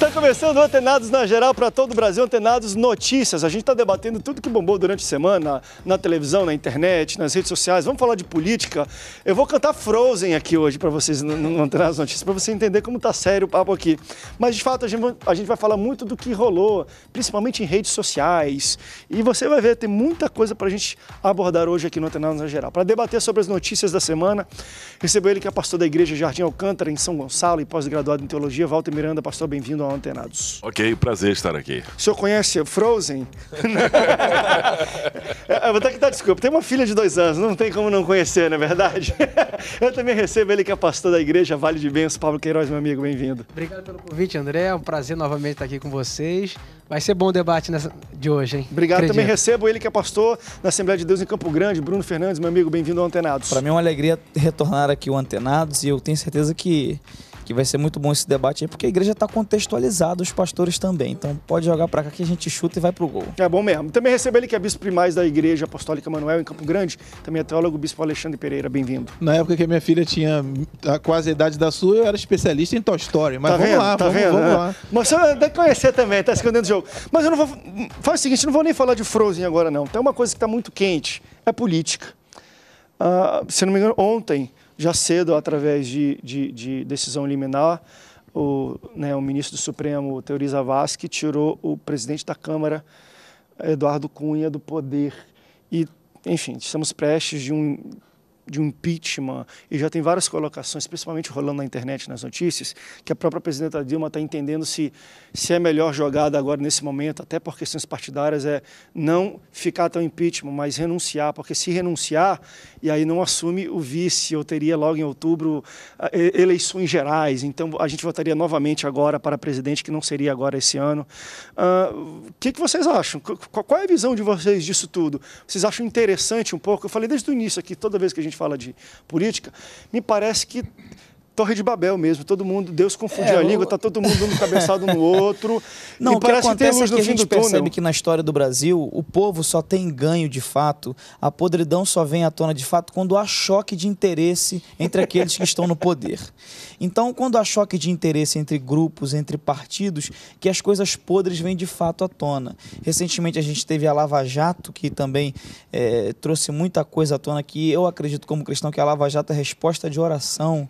Está começando o Antenados na geral para todo o Brasil, Antenados Notícias. A gente está debatendo tudo que bombou durante a semana, na televisão, na internet, nas redes sociais. Vamos falar de política. Eu vou cantar Frozen aqui hoje para vocês no, no Antenados Notícias, para você entender como está sério o papo aqui. Mas, de fato, a gente, a gente vai falar muito do que rolou, principalmente em redes sociais. E você vai ver, tem muita coisa para a gente abordar hoje aqui no Antenados na geral. Para debater sobre as notícias da semana, recebo ele que é pastor da Igreja Jardim Alcântara, em São Gonçalo, e pós-graduado em Teologia. Walter Miranda, pastor, bem-vindo ao estão antenados. Ok, prazer estar aqui. O senhor conhece Frozen? eu vou ter que dar desculpa. Tem uma filha de dois anos, não tem como não conhecer, não é verdade? eu também recebo ele, que é pastor da igreja Vale de Bens, Pablo Queiroz, meu amigo, bem-vindo. Obrigado pelo convite, André. É um prazer novamente estar aqui com vocês. Vai ser bom o debate nessa... de hoje, hein? Obrigado. Acredito. Também recebo ele, que é pastor na Assembleia de Deus em Campo Grande, Bruno Fernandes, meu amigo, bem-vindo ao Antenados. Para mim é uma alegria retornar aqui ao Antenados e eu tenho certeza que que vai ser muito bom esse debate aí, porque a igreja está contextualizada, os pastores também. Então pode jogar para cá que a gente chuta e vai pro gol. É bom mesmo. Também recebe ele que é bispo primaz da Igreja Apostólica Manuel em Campo Grande, também é teólogo bispo Alexandre Pereira, bem-vindo. Na época que a minha filha tinha quase a idade da sua, eu era especialista em Toy Story, mas tá vamos vendo, lá, tá vamos, vendo, vamos é. lá. Mas você deve conhecer também, tá escondendo o jogo. Mas eu não vou... Faz o seguinte, não vou nem falar de Frozen agora não. Tem uma coisa que está muito quente, é política. Uh, se não me engano, ontem já cedo, através de, de, de decisão liminar, o, né, o, ministro do Supremo, Teori Zavascki, tirou o presidente da Câmara, Eduardo Cunha, do poder. E, enfim, estamos prestes de um de um impeachment, e já tem várias colocações, principalmente rolando na internet, nas notícias, que a própria presidenta Dilma está entendendo se, se é melhor jogada agora, nesse momento, até por questões partidárias, é não ficar tão impeachment, mas renunciar, porque se renunciar, e aí não assume o vice, eu teria logo em outubro ah, eleições gerais, então a gente votaria novamente agora para presidente, que não seria agora esse ano. Ah, o uh, que, que vocês acham? Qual é a visão de vocês disso tudo? Vocês acham interessante um pouco? Eu falei desde o início aqui, toda vez que a gente fala de política, me parece que Torre de Babel mesmo. Todo mundo, Deus confundiu é, a língua, está todo mundo um cabeçado no outro. Não, o que acontece é que a gente percebe que na história do Brasil, o povo só tem ganho de fato, a podridão só vem à tona de fato quando há choque de interesse entre aqueles que estão no poder. Então, quando há choque de interesse entre grupos, entre partidos, que as coisas podres vêm de fato à tona. Recentemente a gente teve a Lava Jato, que também é, trouxe muita coisa à tona que eu acredito como cristão que a Lava Jato é resposta de oração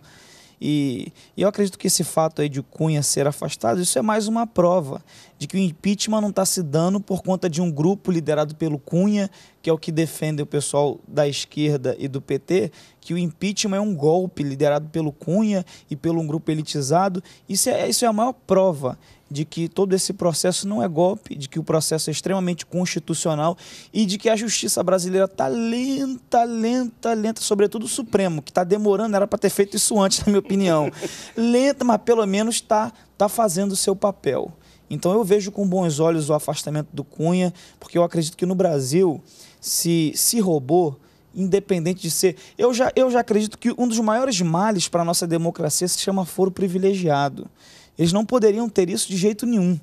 e, e eu acredito que esse fato aí de Cunha ser afastado, isso é mais uma prova de que o impeachment não está se dando por conta de um grupo liderado pelo Cunha, que é o que defende o pessoal da esquerda e do PT, que o impeachment é um golpe liderado pelo Cunha e pelo um grupo elitizado. Isso é, isso é a maior prova de que todo esse processo não é golpe, de que o processo é extremamente constitucional e de que a justiça brasileira está lenta, lenta, lenta, sobretudo o Supremo, que está demorando, era para ter feito isso antes, na minha opinião. lenta, mas pelo menos está tá fazendo o seu papel. Então eu vejo com bons olhos o afastamento do Cunha, porque eu acredito que no Brasil, se se roubou, independente de ser. Eu já, eu já acredito que um dos maiores males para a nossa democracia se chama foro privilegiado. Eles não poderiam ter isso de jeito nenhum.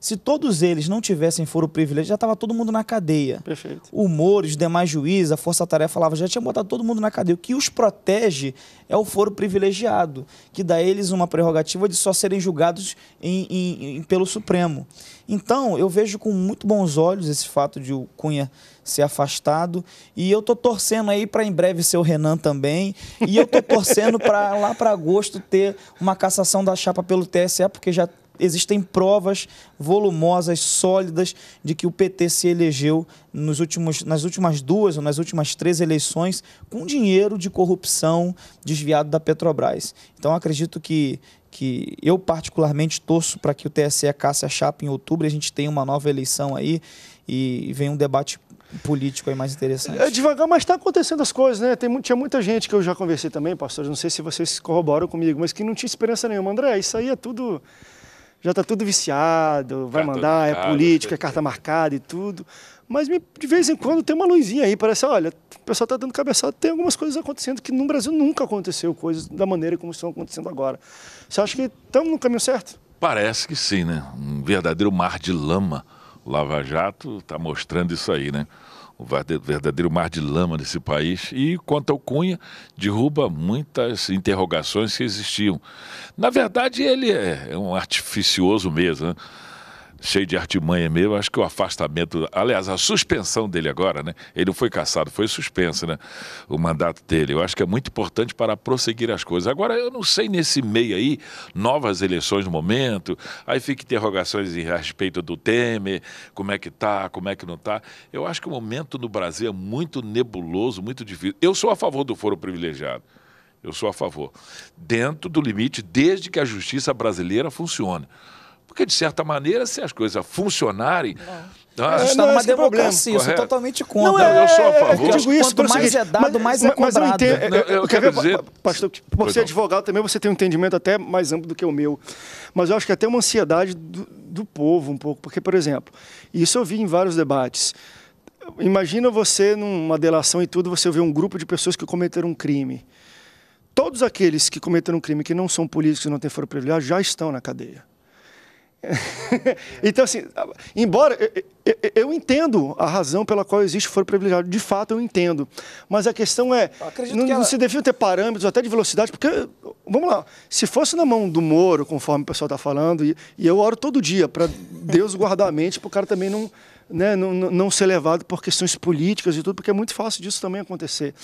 Se todos eles não tivessem foro privilégio, já estava todo mundo na cadeia. Perfeito. O Moro, os demais juízes, a Força Tarefa falava, já tinha botado todo mundo na cadeia. O que os protege é o foro privilegiado, que dá a eles uma prerrogativa de só serem julgados em, em, em, pelo Supremo. Então, eu vejo com muito bons olhos esse fato de o Cunha ser afastado. E eu tô torcendo aí para em breve ser o Renan também. E eu tô torcendo para lá para agosto ter uma cassação da chapa pelo TSE, porque já existem provas volumosas, sólidas, de que o PT se elegeu nos últimos, nas últimas duas ou nas últimas três eleições com dinheiro de corrupção desviado da Petrobras. Então acredito que, que eu particularmente torço para que o TSE casse a chapa em outubro, a gente tenha uma nova eleição aí e vem um debate político aí é mais interessante. É devagar, mas está acontecendo as coisas, né? Tem, tinha muita gente que eu já conversei também, pastor, não sei se vocês corroboram comigo, mas que não tinha esperança nenhuma. André, isso aí é tudo. Já está tudo viciado, vai carta mandar, é marcada, é política, é carta marcada e tudo. Mas me, de vez em quando tem uma luzinha aí, parece, olha, o pessoal está dando cabeçada, tem algumas coisas acontecendo que no Brasil nunca aconteceu, coisas da maneira como estão acontecendo agora. Você acha que estamos no caminho certo? Parece que sim, né? Um verdadeiro mar de lama Lava Jato está mostrando isso aí, né? O verdadeiro mar de lama desse país. E quanto ao Cunha, derruba muitas interrogações que existiam. Na verdade, ele é, é um artificioso mesmo, né? cheio de artimanha mesmo. Acho que o afastamento, aliás, a suspensão dele agora, né? Ele não foi cassado, foi suspenso, né? O mandato dele. Eu acho que é muito importante para prosseguir as coisas. Agora, eu não sei nesse meio aí, novas eleições no momento, aí fica interrogações a respeito do Temer, como é que tá, como é que não tá. Eu acho que o momento no Brasil é muito nebuloso, muito difícil. Eu sou a favor do foro privilegiado. Eu sou a favor. Dentro do limite, desde que a justiça brasileira funcione. Porque, de certa maneira, se as coisas funcionarem. É. Ah, está não, numa democracia, problema, sou totalmente contra. Não, é, eu sou a é, é, favor. Eu digo isso, Quanto é mais é dado, mais mas, é cobrado. Mas eu, entendo, eu, eu quero dizer... Pastor, por ser advogado também, você tem um entendimento até mais amplo do que o meu. Mas eu acho que até uma ansiedade do, do povo um pouco. Porque, por exemplo, isso eu vi em vários debates. Imagina você, numa delação e tudo, você vê um grupo de pessoas que cometeram um crime. Todos aqueles que cometeram um crime que não são políticos e não têm foro privilegiado já estão na cadeia. então, assim, embora eu, entendo a razão pela qual existe foro privilegiado, de fato eu entendo, mas a questão é, não, ela... não, se deviam ter parâmetros até de velocidade, porque, vamos lá, se fosse na mão do Moro, conforme o pessoal está falando, e, e eu oro todo dia para Deus guardar a mente, para o cara também não, né, não, não ser levado por questões políticas e tudo, porque é muito fácil disso também acontecer.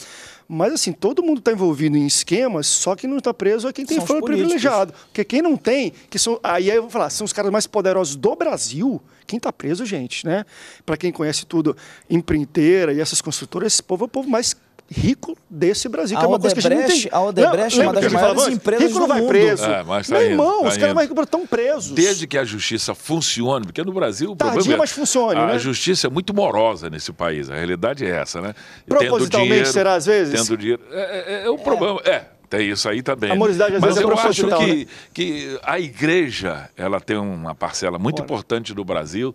Mas, assim, todo mundo está envolvido em esquemas, só que não está preso é quem tem fama privilegiado. Porque quem não tem, que são. Aí eu vou falar, são os caras mais poderosos do Brasil. Quem está preso, gente, né? Para quem conhece tudo, empreiteira e essas construtoras, esse povo é o povo mais rico desse Brasil, que a é uma Odebrecht, coisa que a gente não tem. A Odebrecht é uma das maiores falava, empresas rico não vai mundo. preso. É, mas tá Meu indo, irmão, tá os caras mais ricos estão presos. Desde que a justiça funcione, porque no Brasil... Tardia, é mas funcione, A né? justiça é muito morosa nesse país, a realidade é essa, né? Propositalmente dinheiro, será às vezes? Tendo dinheiro. É, é, é um é é. problema, é. Tem isso aí também. A morosidade às Mas vezes eu acho que, né? que a igreja ela tem uma parcela muito Bora. importante do Brasil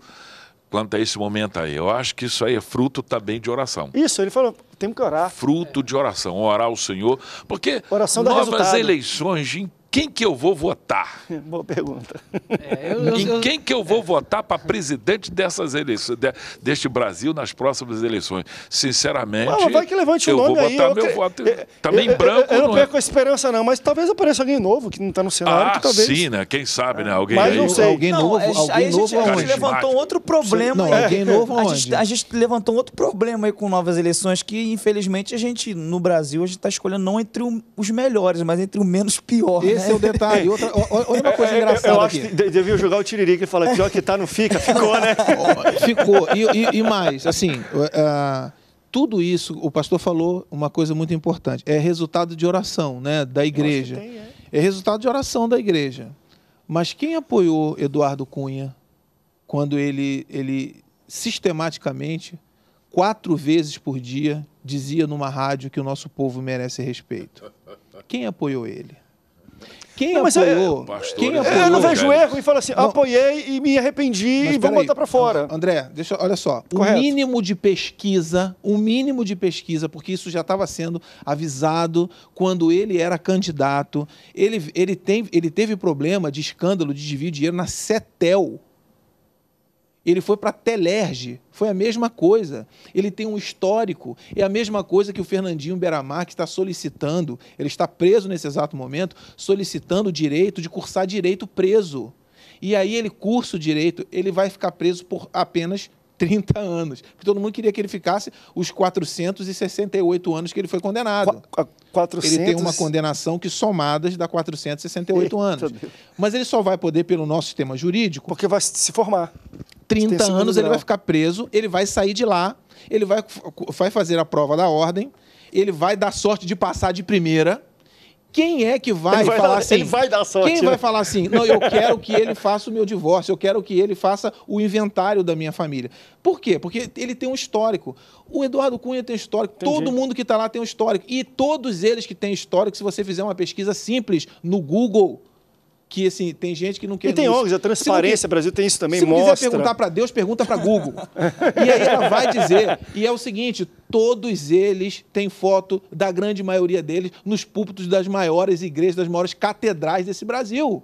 Quanto a esse momento aí, eu acho que isso aí é fruto também de oração. Isso, ele falou, temos que orar. Fruto é. de oração, orar ao Senhor, porque oração novas eleições de quem que eu vou votar? Boa pergunta. É, eu, em quem que eu vou é. votar para presidente dessas eleições, de, deste Brasil nas próximas eleições? Sinceramente, não vai que levante eu o nome vou votar aí, meu voto também eu, branco. Eu, não, não é? perco é. a esperança não, mas talvez apareça alguém novo que não está no cenário. Ah, que talvez... sim, né? Quem sabe, né? É. Alguém mas aí, não sei. Alguém não, novo, alguém aí a gente, novo a gente levantou um outro problema. Não, aí. alguém novo a gente, a gente levantou um outro problema aí com novas eleições que, infelizmente, a gente, no Brasil, a gente está escolhendo não entre os melhores, mas entre o menos pior. Né? Esse esse é o detalhe. Outra, olha uma é, é, coisa engraçada. Eu acho aqui. que jogar o Tiririca e falar: pior que tá, não fica. Ficou, né? Ficou. E, e, e mais, assim. Uh, tudo isso, o pastor falou uma coisa muito importante, é resultado de oração né, da igreja. Tem, é. é resultado de oração da igreja. Mas quem apoiou Eduardo Cunha quando ele, ele sistematicamente, quatro vezes por dia, dizia numa rádio que o nosso povo merece respeito? Quem apoiou ele? Quem não, apoiou? Pastor, quem é apoiou? eu não vejo erro e falo assim, não. apoiei e me arrependi mas e vou botar para fora. André, deixa, olha só. O correto. mínimo de pesquisa, o mínimo de pesquisa, porque isso já estava sendo avisado quando ele era candidato. Ele, ele, tem, ele teve problema de escândalo de desvio de dinheiro na CETEL. Ele foi para Telerge, foi a mesma coisa. Ele tem um histórico, é a mesma coisa que o Fernandinho Beramar, que está solicitando, ele está preso nesse exato momento, solicitando o direito de cursar direito preso. E aí ele cursa o direito, ele vai ficar preso por apenas 30 anos. Porque todo mundo queria que ele ficasse os 468 anos que ele foi condenado. Qu 400... Ele tem uma condenação que somadas dá 468 Eita anos. Deus. Mas ele só vai poder, pelo nosso sistema jurídico. Porque vai se formar. 30 anos ele vai ficar preso, ele vai sair de lá, ele vai, vai fazer a prova da ordem, ele vai dar sorte de passar de primeira quem é que vai, vai falar dar, assim? Ele vai dar sorte. Quem né? vai falar assim? Não, eu quero que ele faça o meu divórcio, eu quero que ele faça o inventário da minha família. Por quê? Porque ele tem um histórico. O Eduardo Cunha tem um histórico, Entendi. todo mundo que está lá tem um histórico. E todos eles que têm histórico, se você fizer uma pesquisa simples no Google, que assim, tem gente que não quer. E tem ONGs, a transparência, o Brasil tem isso também, se mostra. Se quiser perguntar para Deus, pergunta para Google. e aí ela vai dizer. E é o seguinte: todos eles têm foto da grande maioria deles nos púlpitos das maiores igrejas, das maiores catedrais desse Brasil.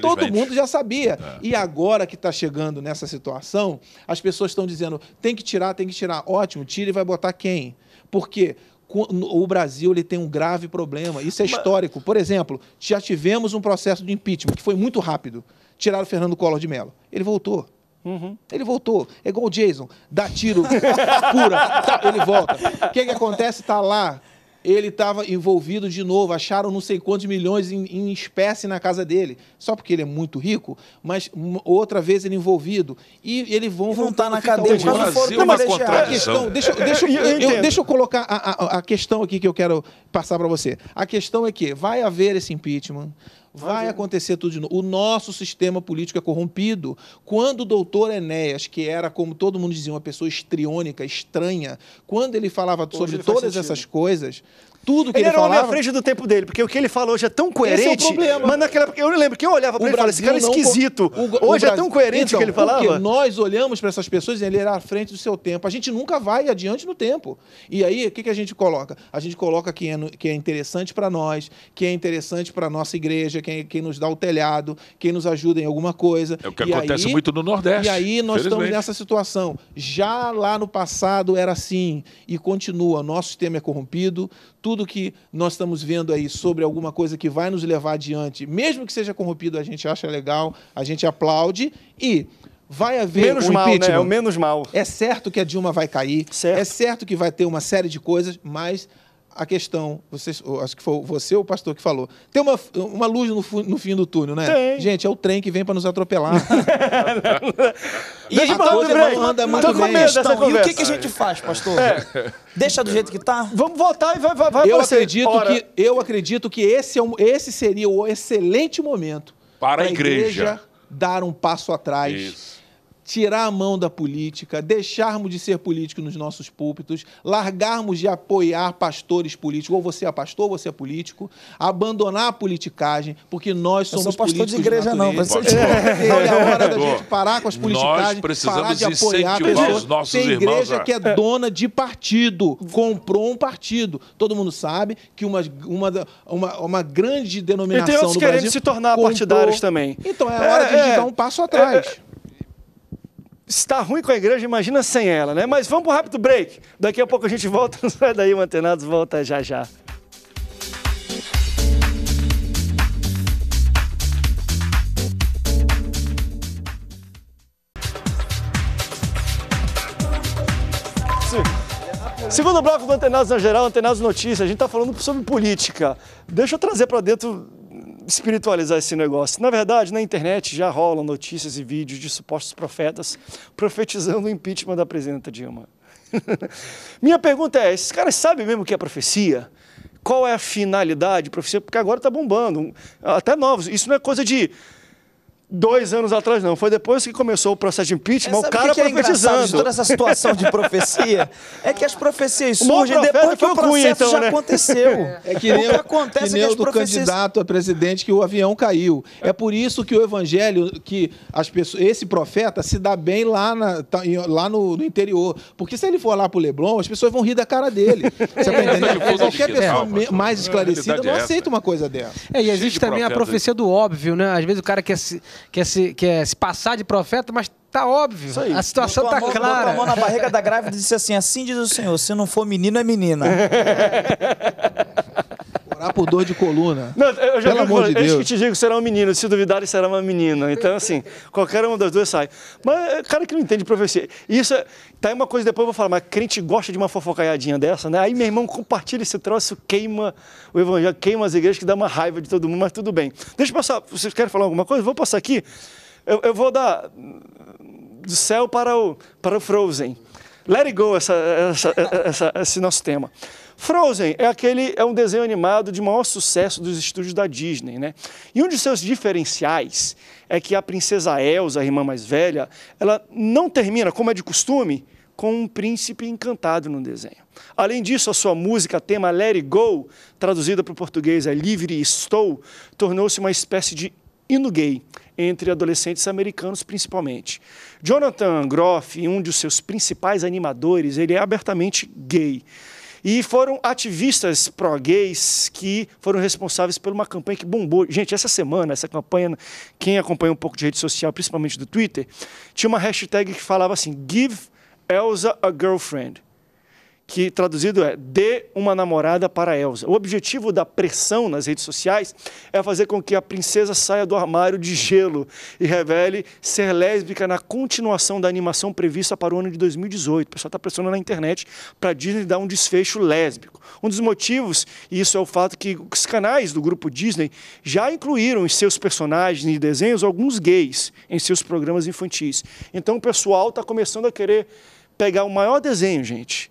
Todo mundo já sabia. É. E agora que está chegando nessa situação, as pessoas estão dizendo: tem que tirar, tem que tirar. Ótimo, tira e vai botar quem? Porque o Brasil ele tem um grave problema. Isso é histórico. Por exemplo, já tivemos um processo de impeachment que foi muito rápido. Tiraram o Fernando Collor de Mello. Ele voltou. Uhum. Ele voltou. É igual o Jason. Dá tiro, cura, tá, ele volta. O que, que acontece? Está lá ele estava envolvido de novo, acharam não sei quantos milhões em, em, espécie na casa dele, só porque ele é muito rico, mas outra vez ele envolvido. E eles vão voltar tá na cadeia. De Brasil, uma contradição. Questão, deixa, deixa, eu, eu, deixa eu colocar a, a, a questão aqui que eu quero passar para você. A questão é que vai haver esse impeachment, Vai acontecer tudo de novo. O nosso sistema político é corrompido. Quando o doutor Enéas, que era, como todo mundo dizia, uma pessoa estriônica, estranha, quando ele falava Hoje sobre ele todas essas coisas, tudo que ele, ele era falava. homem à frente do tempo dele, porque o que ele falou hoje é tão coerente. Esse é o problema. Mas naquela época, eu lembro que eu olhava para ele e falava, esse cara é esquisito. O, o, hoje o é tão coerente então, o que então, ele falava. Porque nós olhamos para essas pessoas e ele era à frente do seu tempo. A gente nunca vai adiante no tempo. E aí, o que, que a gente coloca? A gente coloca quem é, é interessante para nós, quem é interessante para nossa igreja, quem, nos dá o telhado, quem nos ajuda em alguma coisa. É o que e acontece aí, muito no Nordeste. E aí nós estamos nessa situação. Já lá no passado era assim e continua. Nosso sistema é corrompido, tudo que nós estamos vendo aí sobre alguma coisa que vai nos levar adiante, mesmo que seja corrompido, a gente acha legal, a gente aplaude e vai haver menos um mal, né? É o menos mal. É certo que a Dilma vai cair, certo. é certo que vai ter uma série de coisas, mas a questão, você, acho que foi você ou o pastor que falou, tem uma, uma luz no, no fim do túnel, né? Tem. Gente, é o trem que vem para nos atropelar. e Deixa a coisa não anda muito bem. E o que, que, a gente faz, pastor? É. Deixa do jeito que tá? Vamos voltar e vai, vai, vai eu Acredito que, eu acredito que esse, é um, esse seria o excelente momento para, para a igreja. igreja dar um passo atrás. Isso tirar a mão da política, deixarmos de ser políticos nos nossos púlpitos, largarmos de apoiar pastores políticos, ou você é pastor, ou você é político, abandonar a politicagem, porque nós somos políticos eu sou pastor de igreja de não, mas é, é, é a hora da gente parar com as politicagens, parar de apoiar Os nossos Tem igreja irmãos, que é, é dona de partido, comprou um partido. Todo mundo sabe que uma, uma, uma, uma grande denominação e tem outros querendo se tornar partidários também. Então é a hora de é, dar é. um passo atrás. É, está ruim com a igreja, imagina sem ela, né? Mas vamos para um rápido break. Daqui a pouco a gente volta, não sai daí, Mantenados volta já já. Segundo bloco do Antenados na geral, Antenados Notícias, a gente está falando sobre política. Deixa eu trazer para dentro espiritualizar esse negócio. Na verdade, na internet já rolam notícias e vídeos de supostos profetas profetizando o impeachment da presidenta Dilma. Minha pergunta é: esses caras sabem mesmo o que é profecia? Qual é a finalidade, profecia? Porque agora está bombando, até novos. Isso não é coisa de dois anos atrás, não. Foi depois que começou o processo de impeachment, é, o cara que que é profetizando. toda essa situação de profecia é que as profecias surgem depois que o processo Cunha, então, já né? aconteceu. É que nem, o que acontece é que nem é que do profecias... candidato a presidente que o avião caiu. É por isso que o evangelho, que as pessoas, esse profeta se dá bem lá, na, tá, lá no, no interior. Porque se ele for lá pro Leblon, as pessoas vão rir da cara dele. Você tá entendendo? Qualquer né? pessoa mais esclarecida não aceita uma coisa dessa. É, e existe também a né? profecia do óbvio, né? Às vezes o cara quer se quer se, quer se passar de profeta, mas tá óbvio. Isso aí. A situação botou tá a mão, clara. Botou a mão na barriga da grávida e disse assim: assim diz o Senhor, se não for menino, é menina. Tá por dor de coluna. Não, eu já Pelo amor de Deus. que te digo será um menino, se duvidarem será uma menina. Então, assim, qualquer uma das duas sai. Mas é cara que não entende profecia. Isso é, tá aí uma coisa depois eu vou falar, mas crente gosta de uma fofocaiadinha dessa, né? Aí, meu irmão, compartilha esse troço, queima o evangelho, queima as igrejas, que dá uma raiva de todo mundo, mas tudo bem. Deixa eu passar, vocês querem falar alguma coisa? Vou passar aqui. Eu, eu vou dar do céu para o, para o Frozen. Let it go, essa, essa, essa, esse nosso tema. Frozen é aquele é um desenho animado de maior sucesso dos estúdios da Disney, né? E um de seus diferenciais é que a princesa Elsa, a irmã mais velha, ela não termina como é de costume com um príncipe encantado no desenho. Além disso, a sua música tema Let It Go, traduzida para o português é Livre Estou, tornou-se uma espécie de hino gay entre adolescentes americanos principalmente. Jonathan Groff, um de seus principais animadores, ele é abertamente gay. E foram ativistas pró-gays que foram responsáveis por uma campanha que bombou. Gente, essa semana, essa campanha, quem acompanha um pouco de rede social, principalmente do Twitter, tinha uma hashtag que falava assim: Give Elsa a Girlfriend que traduzido é dê uma namorada para Elsa. O objetivo da pressão nas redes sociais é fazer com que a princesa saia do armário de gelo e revele ser lésbica na continuação da animação prevista para o ano de 2018. O pessoal está pressionando na internet para a Disney dar um desfecho lésbico. Um dos motivos, e isso é o fato que os canais do grupo Disney já incluíram em seus personagens e desenhos alguns gays em seus programas infantis. Então o pessoal está começando a querer pegar o maior desenho, gente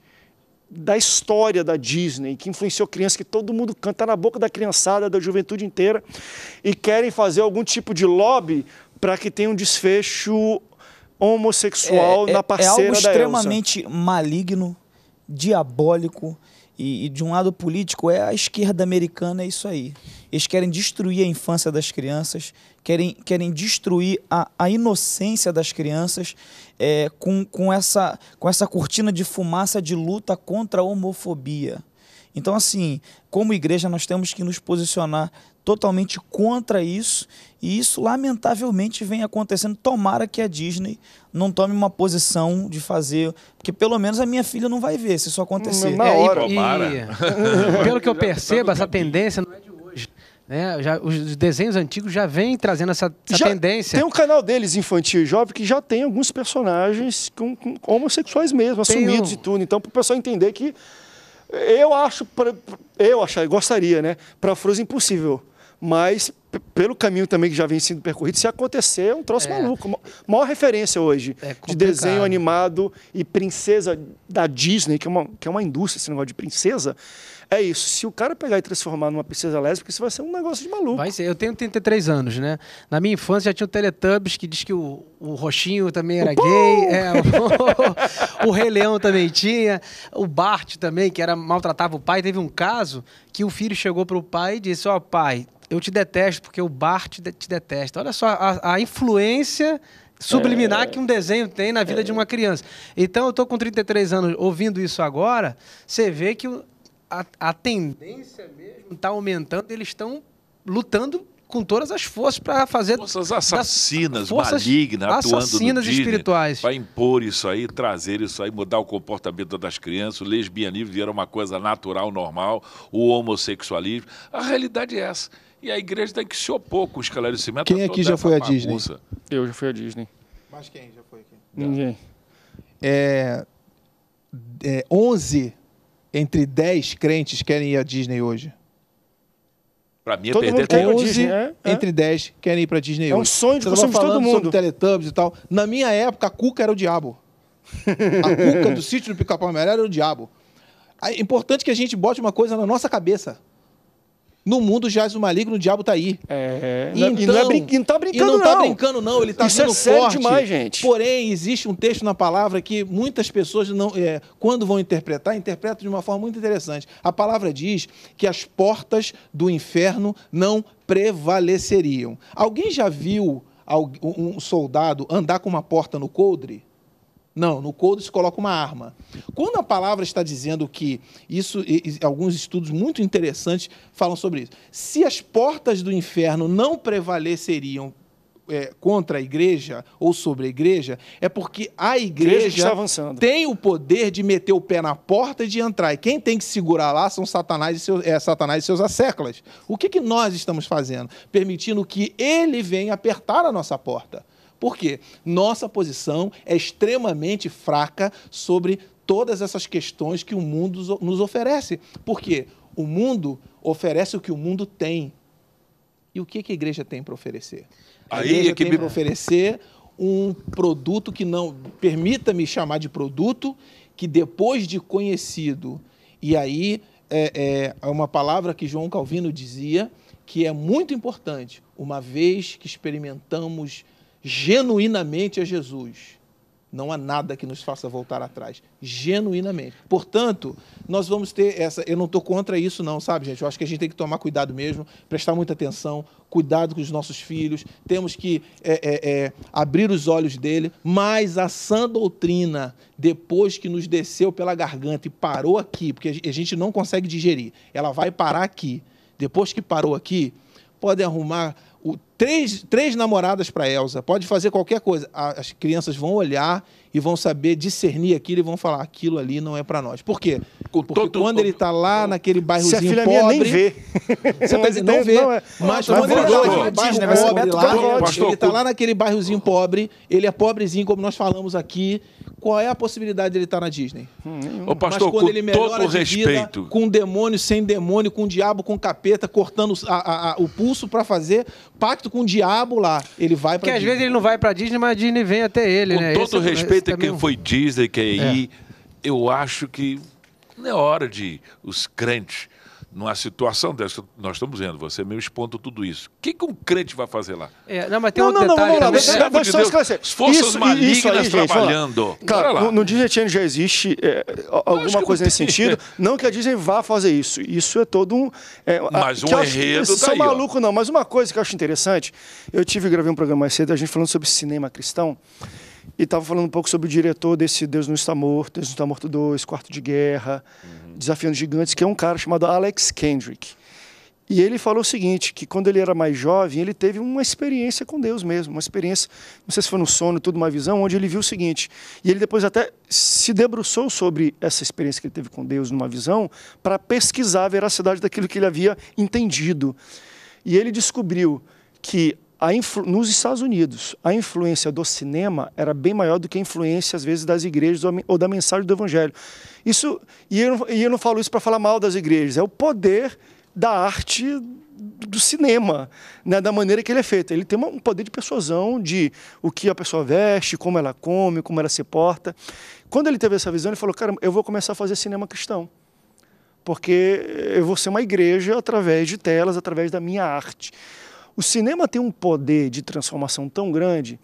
da história da Disney, que influenciou crianças, que todo mundo canta na boca da criançada, da juventude inteira, e querem fazer algum tipo de lobby para que tenha um desfecho homossexual é, é na parceira é, é algo extremamente maligno, diabólico e, e, de um lado político é a esquerda americana, é isso aí. Eles querem destruir a infância das crianças, querem, querem destruir a, a inocência das crianças é, com, com, essa, com essa cortina de fumaça de luta contra a homofobia. Então, assim, como igreja, nós temos que nos posicionar totalmente contra isso, e isso lamentavelmente vem acontecendo. Tomara que a Disney não tome uma posição de fazer, porque pelo menos a minha filha não vai ver se isso acontecer. Na hora. É, e, e, pelo que eu tá percebo, essa tendência não é de hoje. Né? Já, os desenhos antigos já vêm trazendo essa, essa já, tendência. Tem um canal deles, infantil e jovem, que já tem alguns personagens com, com homossexuais mesmo, tem assumidos um... e tudo. Então, para o pessoal entender que eu acho, pra, eu achar, gostaria, né? Para Frozen impossível. Mas pelo caminho também que já vem sendo percorrido, se acontecer, é um troço é. maluco. Maior referência hoje é de desenho animado e princesa da Disney, que é, uma, que é uma indústria esse negócio de princesa. É isso. Se o cara pegar e transformar numa princesa lésbica, isso vai ser um negócio de maluco. Vai ser. Eu tenho 33 anos, né? Na minha infância já tinha o Teletubbies que diz que o, o Roxinho também era o gay. É, o, o, Rei Leão também tinha. O Bart também, que era maltratava o pai. Teve um caso que o filho chegou para o pai e disse: Ó, oh, pai, eu te detesto porque o Bart te detesta. Olha só a, a influência subliminar é... que um desenho tem na vida é... de uma criança. Então, eu estou com 33 anos ouvindo isso agora, você vê que a, a tendência mesmo está aumentando, eles estão lutando com todas as forças para fazer forças assassinas, forças malignas, atuando assassinas no Disney, espirituais para impor isso aí, trazer isso aí, mudar o comportamento das crianças. O lesbianismo vira uma coisa natural, normal. O homossexualismo, a realidade é essa. E a igreja tem que se opor com o esclarecimento. Quem aqui já foi à Disney? Eu já fui à Disney. Mas quem já foi aqui? Ninguém. É, é 11 entre 10 crentes querem ir à Disney hoje? Para mim é todo perder tempo. 11 Disney, é, é, é. entre 10 querem ir para Disney é hoje. É um sonho de tá consumo de todo mundo. Sobre Teletubbies e tal. Na minha época, a Cuca era o diabo. A Cuca do sítio do Pica-Pau era o diabo. É importante que a gente bote uma coisa na nossa cabeça. No mundo jaz o maligno, o diabo tá aí. É, e é. então, e não, é brin tá não tá brincando, não. não tá brincando, não. Ele tá Isso sendo é sério forte. demais, gente. Porém, existe um texto na palavra que muitas pessoas, não, é, quando vão interpretar, interpretam de uma forma muito interessante. A palavra diz que as portas do inferno não prevaleceriam. Alguém já viu um soldado andar com uma porta no coldre? Não, no couro se coloca uma arma. Quando a palavra está dizendo que isso, e, e, alguns estudos muito interessantes falam sobre isso. Se as portas do inferno não prevaleceriam é, contra a igreja ou sobre a igreja, é porque a igreja, igreja tem o poder de meter o pé na porta e de entrar. E quem tem que segurar lá são Satanás e seus, é, Satanás e seus asseclas. O que, que nós estamos fazendo? Permitindo que ele venha apertar a nossa porta. Por quê? Nossa posição é extremamente fraca sobre todas essas questões que o mundo nos oferece. Por quê? O mundo oferece o que o mundo tem. E o que, a igreja tem para oferecer? A Aí igreja é que... tem para oferecer um produto que não. Permita-me chamar de produto, que depois de conhecido, e aí é, é, é uma palavra que João Calvino dizia, que é muito importante, uma vez que experimentamos genuinamente a Jesus, não há nada que nos faça voltar atrás, genuinamente. Portanto, nós vamos ter essa. Eu não estou contra isso, não, sabe, gente? Eu acho que a gente tem que tomar cuidado mesmo, prestar muita atenção, cuidado com os nossos filhos, temos que é, é, é, abrir os olhos dele, mas a sã doutrina, depois que nos desceu pela garganta e parou aqui, porque a gente não consegue digerir, ela vai parar aqui. Depois que parou aqui, pode arrumar três, três namoradas para Elsa, pode fazer qualquer coisa. As crianças vão olhar e vão saber discernir aquilo e vão falar aquilo ali não é para nós. Por quê? Porque todo, quando ele está lá naquele bairrozinho se a filha pobre, nem vê. Você tá dizendo, não vê. Não, é, é. mas, quando ele tá ele está lá naquele bairrozinho pobre, ele é pobrezinho como nós falamos aqui, qual é a possibilidade dele estar tá na Disney? Hum, Ô, pastor, Mas quando ele todo respeito. Vida, com demônio, sem demônio, com diabo, com capeta, cortando a, a, a, o pulso para fazer pacto com o diabo lá. Ele vai Porque às vezes ele não vai a Disney, mas a Disney vem até ele, com né? Com todo esse, é respeito a quem é foi Disney, que aí é. eu acho que não é hora de os crentes numa situação dessa nós estamos vendo, você mesmo expondo tudo isso. O que, que um crente vai fazer lá? É, não, mas tem não, um não, detalhe. Não, não, não, não, não, de Deus, as forças isso, malignas isso aí, trabalhando. claro, lá. no, no DigiChain já existe é, alguma coisa nesse sentido. Não que a Disney vá fazer isso. Isso é todo um... É, mas um erro. acho, tá é aí, maluco, ó. não. Mas uma coisa que eu acho interessante, eu tive gravei um programa mais cedo, a gente falando sobre cinema cristão, e estava falando um pouco sobre o diretor desse Deus Não Está Morto, Deus Não Está Morto 2, Quarto de Guerra... Hum Desafiando Gigantes, que é um cara chamado Alex Kendrick. E ele falou o seguinte, que quando ele era mais jovem, ele teve uma experiência com Deus mesmo, uma experiência, não sei se foi no sono, tudo uma visão, onde ele viu o seguinte, e ele depois até se debruçou sobre essa experiência que ele teve com Deus numa visão, para pesquisar a veracidade daquilo que ele havia entendido. E ele descobriu que nos Estados Unidos, a influência do cinema era bem maior do que a influência, às vezes, das igrejas ou da mensagem do Evangelho. Isso, e eu não, e eu não falo isso para falar mal das igrejas, é o poder da arte do cinema, né, da maneira que ele é feito. Ele tem um poder de persuasão de o que a pessoa veste, como ela come, como ela se porta. Quando ele teve essa visão, ele falou: Cara, eu vou começar a fazer cinema cristão porque eu vou ser uma igreja através de telas, através da minha arte. O cinema tem um poder de transformação tão grande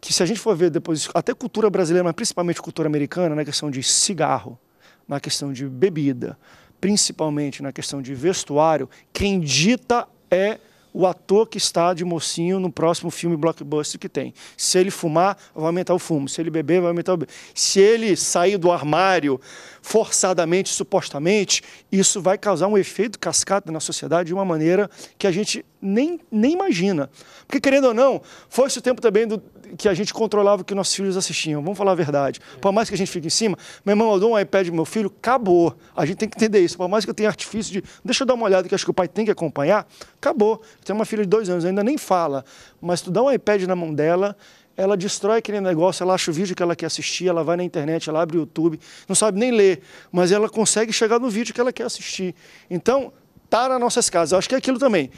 que se a gente for ver depois, até cultura brasileira, mas principalmente cultura americana, na questão de cigarro, na questão de bebida, principalmente na questão de vestuário, quem dita é o ator que está de mocinho no próximo filme blockbuster que tem. Se ele fumar, vai aumentar o fumo. Se ele beber, vai aumentar o bebê. Se ele sair do armário, forçadamente, supostamente, isso vai causar um efeito cascata na sociedade de uma maneira que a gente nem, nem imagina. Porque, querendo ou não, foi esse o tempo também do, que a gente controlava o que nossos filhos assistiam. Vamos falar a verdade. É. Por mais que a gente fique em cima, meu irmão, eu dou um iPad pro meu filho, acabou. A gente tem que entender isso. Por mais que eu tenha artifício de, deixa eu dar uma olhada que acho que o pai tem que acompanhar, acabou. Eu tenho uma filha de dois anos, ainda nem fala. Mas tu dá um iPad na mão dela, ela destrói aquele negócio, ela acha o vídeo que ela quer assistir, ela vai na internet, ela abre o YouTube, não sabe nem ler, mas ela consegue chegar no vídeo que ela quer assistir. Então, tá nas nossas casas. Eu acho que é aquilo também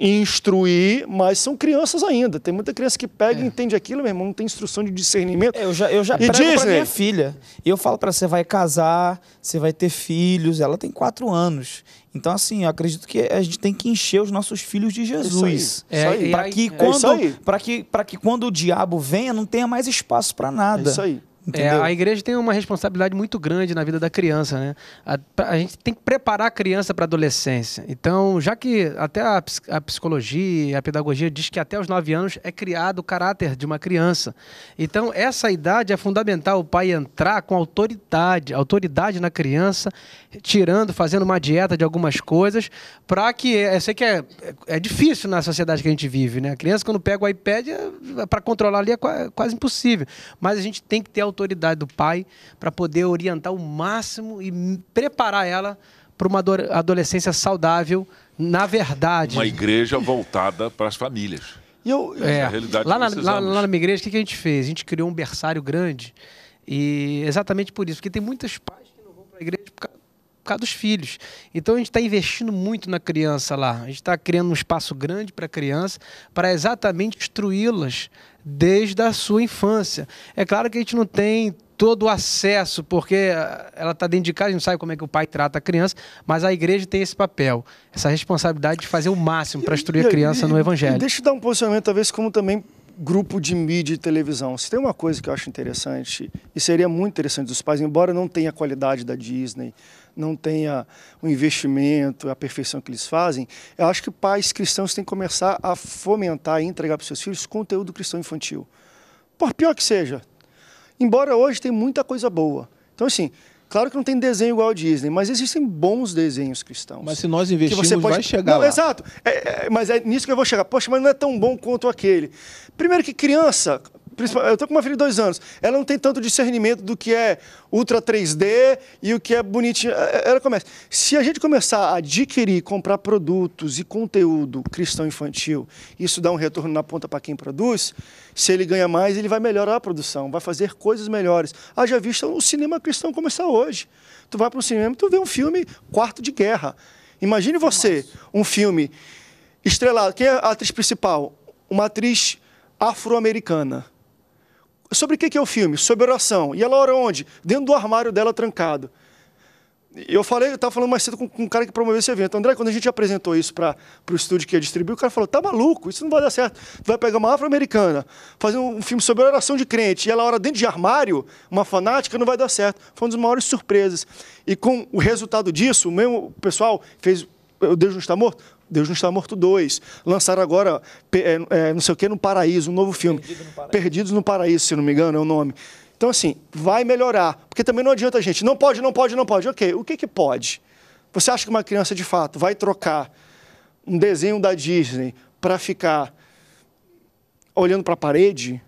instruir, mas são crianças ainda. Tem muita criança que pega é. e entende aquilo, meu irmão, não tem instrução de discernimento. É, eu já, eu já e prego pra minha filha. E eu falo para você vai casar, você vai ter filhos. Ela tem quatro anos. Então, assim, eu acredito que a gente tem que encher os nossos filhos de é Jesus. É, para que, é quando, que, que quando o diabo venha, não tenha mais espaço para nada. É isso aí. É, a igreja tem uma responsabilidade muito grande na vida da criança, né? A, a gente tem que preparar a criança para a adolescência. Então, já que até a, a psicologia, a pedagogia diz que até os 9 anos é criado o caráter de uma criança. Então, essa idade é fundamental o pai entrar com autoridade, autoridade na criança, tirando, fazendo uma dieta de algumas coisas, para que. É, eu sei que é, é difícil na sociedade que a gente vive, né? A criança, quando pega o iPad, é, para controlar ali é, é quase impossível. Mas a gente tem que ter autoridade autoridade do pai para poder orientar o máximo e preparar ela para uma adolescência saudável, na verdade. Uma igreja voltada para as famílias. E eu, é, é. lá, na, lá, lá, na minha igreja, o que, que a gente fez? A gente criou um berçário grande. E exatamente por isso, porque tem muitos pais que não vão para a igreja por causa, por causa, dos filhos. Então a gente está investindo muito na criança lá. A gente está criando um espaço grande para a criança para exatamente instruí-las desde a sua infância. É claro que a gente não tem todo o acesso, porque ah, ela está dentro de casa, a gente não sabe como é que o pai trata a criança, mas a igreja tem esse papel, essa responsabilidade de fazer o máximo para instruir a criança no evangelho. Deixa eu dar um posicionamento, talvez, como também grupo de mídia e televisão. Se tem uma coisa que eu acho interessante, e seria muito interessante dos pais, embora não tenha a qualidade da Disney, não tenha o investimento, a perfeição que eles fazem, eu acho que pais cristãos têm que começar a fomentar e entregar para os seus filhos conteúdo cristão infantil. Por pior que seja. Embora hoje tem muita coisa boa. Então, assim, Claro que não tem desenho igual ao Disney, mas existem bons desenhos cristãos. Mas se nós investirmos, pode... vai chegar não, lá. Exato. É, é, mas é nisso que eu vou chegar. Poxa, mas não é tão bom quanto aquele. Primeiro que criança, eu tô com uma filha de dois anos, ela não tem tanto discernimento do que é Ultra 3D e o que é bonitinho. É, é, ela começa. Se a gente começar a adquirir, comprar produtos e conteúdo cristão infantil, isso dá um retorno na ponta para quem produz, se ele ganha mais, ele vai melhorar a produção, vai fazer coisas melhores. Haja vista o cinema cristão começar hoje. Tu vai para o cinema, tu vê um filme quarto de guerra. Imagine você, um filme estrelado. Quem é a atriz principal? Uma atriz afro-americana. Sobre o que é o filme? Sobre oração. E ela ora onde? Dentro do armário dela trancado. Eu falei, eu estava falando mais cedo com, com um cara que promoveu esse evento. André, quando a gente apresentou isso para o estúdio que ia distribuir, o cara falou: tá maluco, isso não vai dar certo. Tu vai pegar uma afro-americana, fazer um, um, filme sobre oração de crente, e ela ora dentro de armário, uma fanática, não vai dar certo. Foi uma das maiores surpresas. E com o resultado disso, o mesmo pessoal fez. eu Deus não está morto? Deus não está morto dois. Lançaram agora, é, é, não sei o que, no Paraíso, um novo filme. Perdido no Perdidos no Paraíso, se não me engano, é o nome. Então, assim, vai melhorar. Porque também não adianta a gente, não pode, não pode, não pode. Ok, o que, que pode? Você acha que uma criança, de fato, vai trocar um desenho da Disney para ficar olhando para a parede?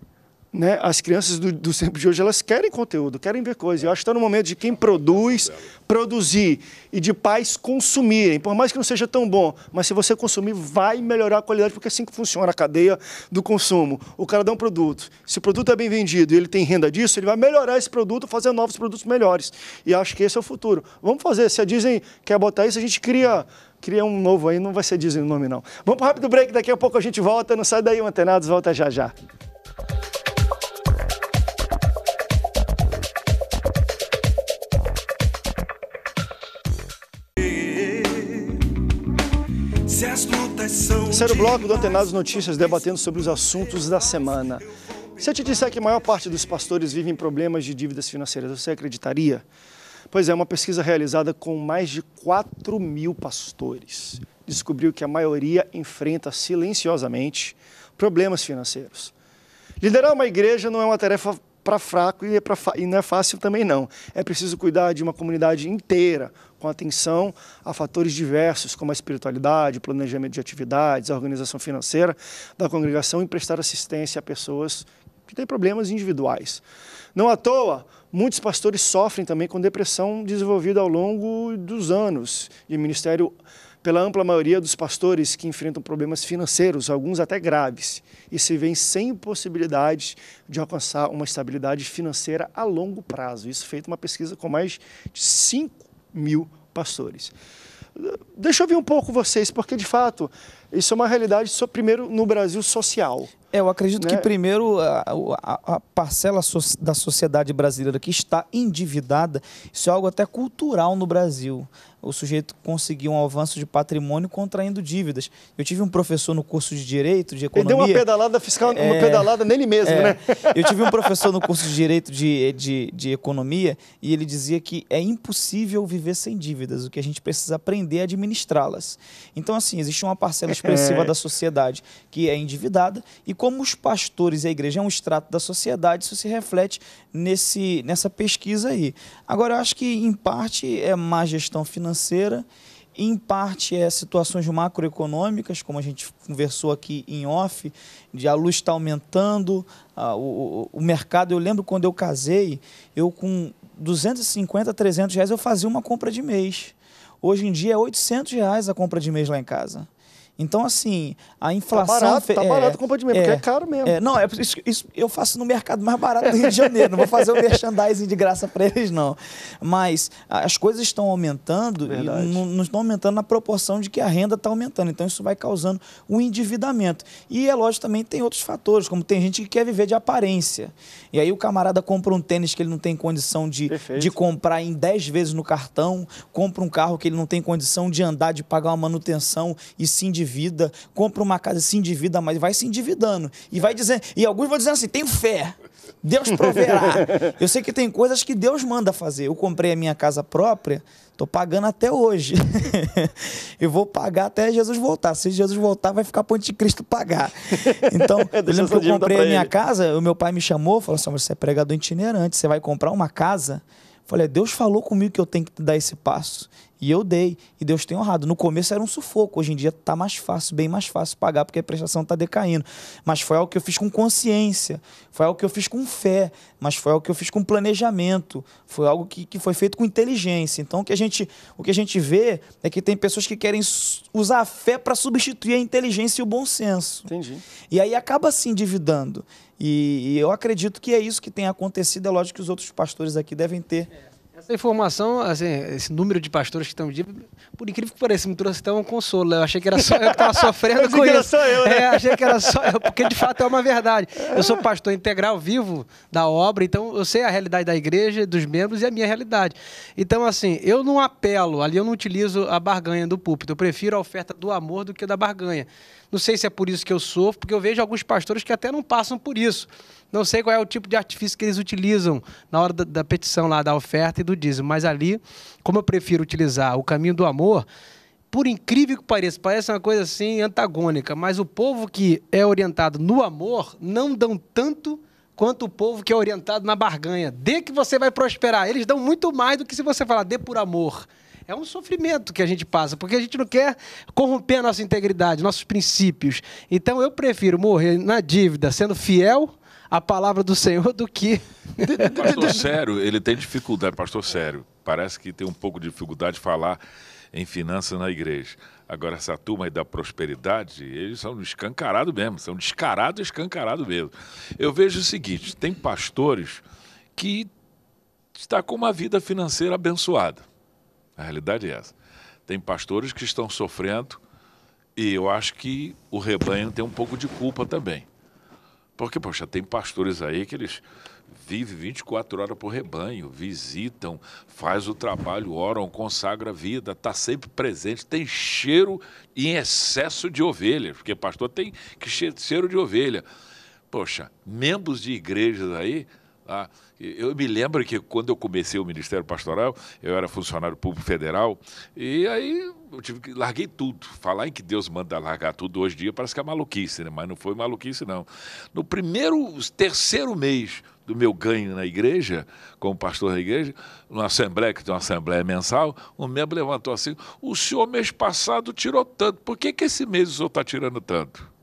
né, as crianças do, do tempo de hoje elas querem conteúdo, querem ver coisas. Eu acho que está no momento de quem produz, produzir e de pais consumirem. Por mais que não seja tão bom, mas se você consumir, vai melhorar a qualidade, porque é assim que funciona a cadeia do consumo. O cara dá um produto. Se o produto é bem vendido e ele tem renda disso, ele vai melhorar esse produto, fazer novos produtos melhores. E acho que esse é o futuro. Vamos fazer. Se a Disney quer botar isso, a gente cria cria um novo aí, não vai ser Disney o nome não. Vamos para rápido break, daqui a pouco a gente volta, não sai daí, Antenados volta já já. Terceiro bloco do Antenados Notícias, debatendo sobre os assuntos da semana. Se eu te disser que a maior parte dos pastores vivem problemas de dívidas financeiras, você acreditaria? Pois é, uma pesquisa realizada com mais de 4 mil pastores descobriu que a maioria enfrenta silenciosamente problemas financeiros. Liderar uma igreja não é uma tarefa para fraco e, é pra, e não é fácil também não. É preciso cuidar de uma comunidade inteira, com atenção a fatores diversos, como a espiritualidade, planejamento de atividades, a organização financeira da congregação e prestar assistência a pessoas que têm problemas individuais. Não à toa, muitos pastores sofrem também com depressão desenvolvida ao longo dos anos de ministério pela ampla maioria dos pastores que enfrentam problemas financeiros, alguns até graves, e se veem sem possibilidade de alcançar uma estabilidade financeira a longo prazo. Isso feito uma pesquisa com mais de 5 mil pastores. Deixa eu ver um pouco vocês, porque de fato isso é uma realidade, primeiro no Brasil, social. Eu acredito né? que, primeiro, a, a, a parcela so da sociedade brasileira que está endividada, isso é algo até cultural no Brasil. O sujeito conseguiu um avanço de patrimônio contraindo dívidas. Eu tive um professor no curso de Direito, de Economia... Ele deu uma pedalada fiscal, é, uma pedalada nele mesmo, é, né? Eu tive um professor no curso de Direito de, de, de Economia e ele dizia que é impossível viver sem dívidas. O que a gente precisa aprender é administrá-las. Então, assim, existe uma parcela é. expressiva da sociedade que é endividada e como os pastores e a igreja é um extrato da sociedade, isso se reflete nesse, nessa pesquisa aí. Agora, eu acho que, em parte, é má gestão financeira, em parte é situações macroeconômicas, como a gente conversou aqui em off, de a luz está aumentando, a, o, o mercado. Eu lembro quando eu casei, eu com 250, 300 reais eu fazia uma compra de mês. Hoje em dia é 800 reais a compra de mês lá em casa. Então, assim, a tá inflação. Tá é, barato, tá barato é, de é, porque é caro mesmo. É, não, é, isso, isso, eu faço no mercado mais barato do Rio de Janeiro. não vou fazer o merchandising de graça para eles, não. Mas as coisas estão aumentando Verdade. e não estão aumentando na proporção de que a renda está aumentando. Então, isso vai causando um endividamento. E é lógico também tem outros fatores, como tem gente que quer viver de aparência. E aí o camarada compra um tênis que ele não tem condição de, de comprar em 10 vezes no cartão, compra um carro que ele não tem condição de andar, de pagar uma manutenção e se endividar endivida, compra uma casa, se endivida, mas vai se endividando. E vai dizendo, e alguns vão dizendo assim: tenho fé, Deus proverá. eu sei que tem coisas que Deus manda fazer. Eu comprei a minha casa própria, estou pagando até hoje. eu vou pagar até Jesus voltar. Se Jesus voltar, vai ficar ponte de Cristo pagar. Então, eu lembro que eu comprei a minha ele. casa, o meu pai me chamou, falou assim: você é pregador itinerante, você vai comprar uma casa. Falei, Deus falou comigo que eu tenho que dar esse passo. E eu dei. E Deus tem honrado. No começo era um sufoco. Hoje em dia está mais fácil, bem mais fácil pagar, porque a prestação está decaindo. Mas foi algo que eu fiz com consciência. Foi algo que eu fiz com fé. Mas foi algo que eu fiz com planejamento. Foi algo que, que foi feito com inteligência. Então, o que, a gente, o que a gente vê é que tem pessoas que querem usar a fé para substituir a inteligência e o bom senso. Entendi. E aí acaba se endividando. E, e, eu acredito que é isso que tem acontecido. É lógico que os outros pastores aqui devem ter. É essa informação, assim, esse número de pastores que estão de por incrível que pareça, me trouxe até um consolo. Né? Eu achei que era só eu que estava sofrendo com isso. Só eu, né? É, achei que era só eu, porque de fato é uma verdade. Eu sou pastor integral vivo da obra, então eu sei a realidade da igreja, dos membros e a minha realidade. Então, assim, eu não apelo, ali eu não utilizo a barganha do púlpito. Eu prefiro a oferta do amor do que da barganha. Não sei se é por isso que eu sofro, porque eu vejo alguns pastores que até não passam por isso. Não sei qual é o tipo de artifício que eles utilizam na hora da, da petição lá, da oferta e do dízimo. Mas ali, como eu prefiro utilizar o caminho do amor, por incrível que pareça, parece uma coisa assim antagônica, mas o povo que é orientado no amor não dão tanto quanto o povo que é orientado na barganha. Dê que você vai prosperar. Eles dão muito mais do que se você falar dê por amor é um sofrimento que a gente passa, porque a gente não quer corromper a nossa integridade, nossos princípios. Então eu prefiro morrer na dívida, sendo fiel à palavra do Senhor, do que. Pastor Sério, ele tem dificuldade, pastor Sério, parece que tem um pouco de dificuldade de falar em finanças na igreja. Agora, essa turma aí da prosperidade, eles são escancarados mesmo, são descarados e escancarados mesmo. Eu vejo o seguinte: tem pastores que está com uma vida financeira abençoada a realidade é essa. Tem pastores que estão sofrendo e eu acho que o rebanho tem um pouco de culpa também. Porque, poxa, tem pastores aí que eles vivem 24 horas por rebanho, visitam, faz o trabalho, oram, consagra a vida, está sempre presente, tem cheiro em excesso de ovelha, porque pastor tem que cheiro de ovelha. Poxa, membros de igrejas aí, Ah, eu me lembro que quando eu comecei o Ministério Pastoral, eu era funcionário público federal, e aí eu tive que larguei tudo. Falar em que Deus manda largar tudo hoje em dia parece que é maluquice, né? mas não foi maluquice, não. No primeiro, terceiro mês do meu ganho na igreja, como pastor da igreja, numa assembleia, que tem uma assembleia mensal, um membro levantou assim: o senhor mês passado tirou tanto, por que, que esse mês o senhor está tirando tanto?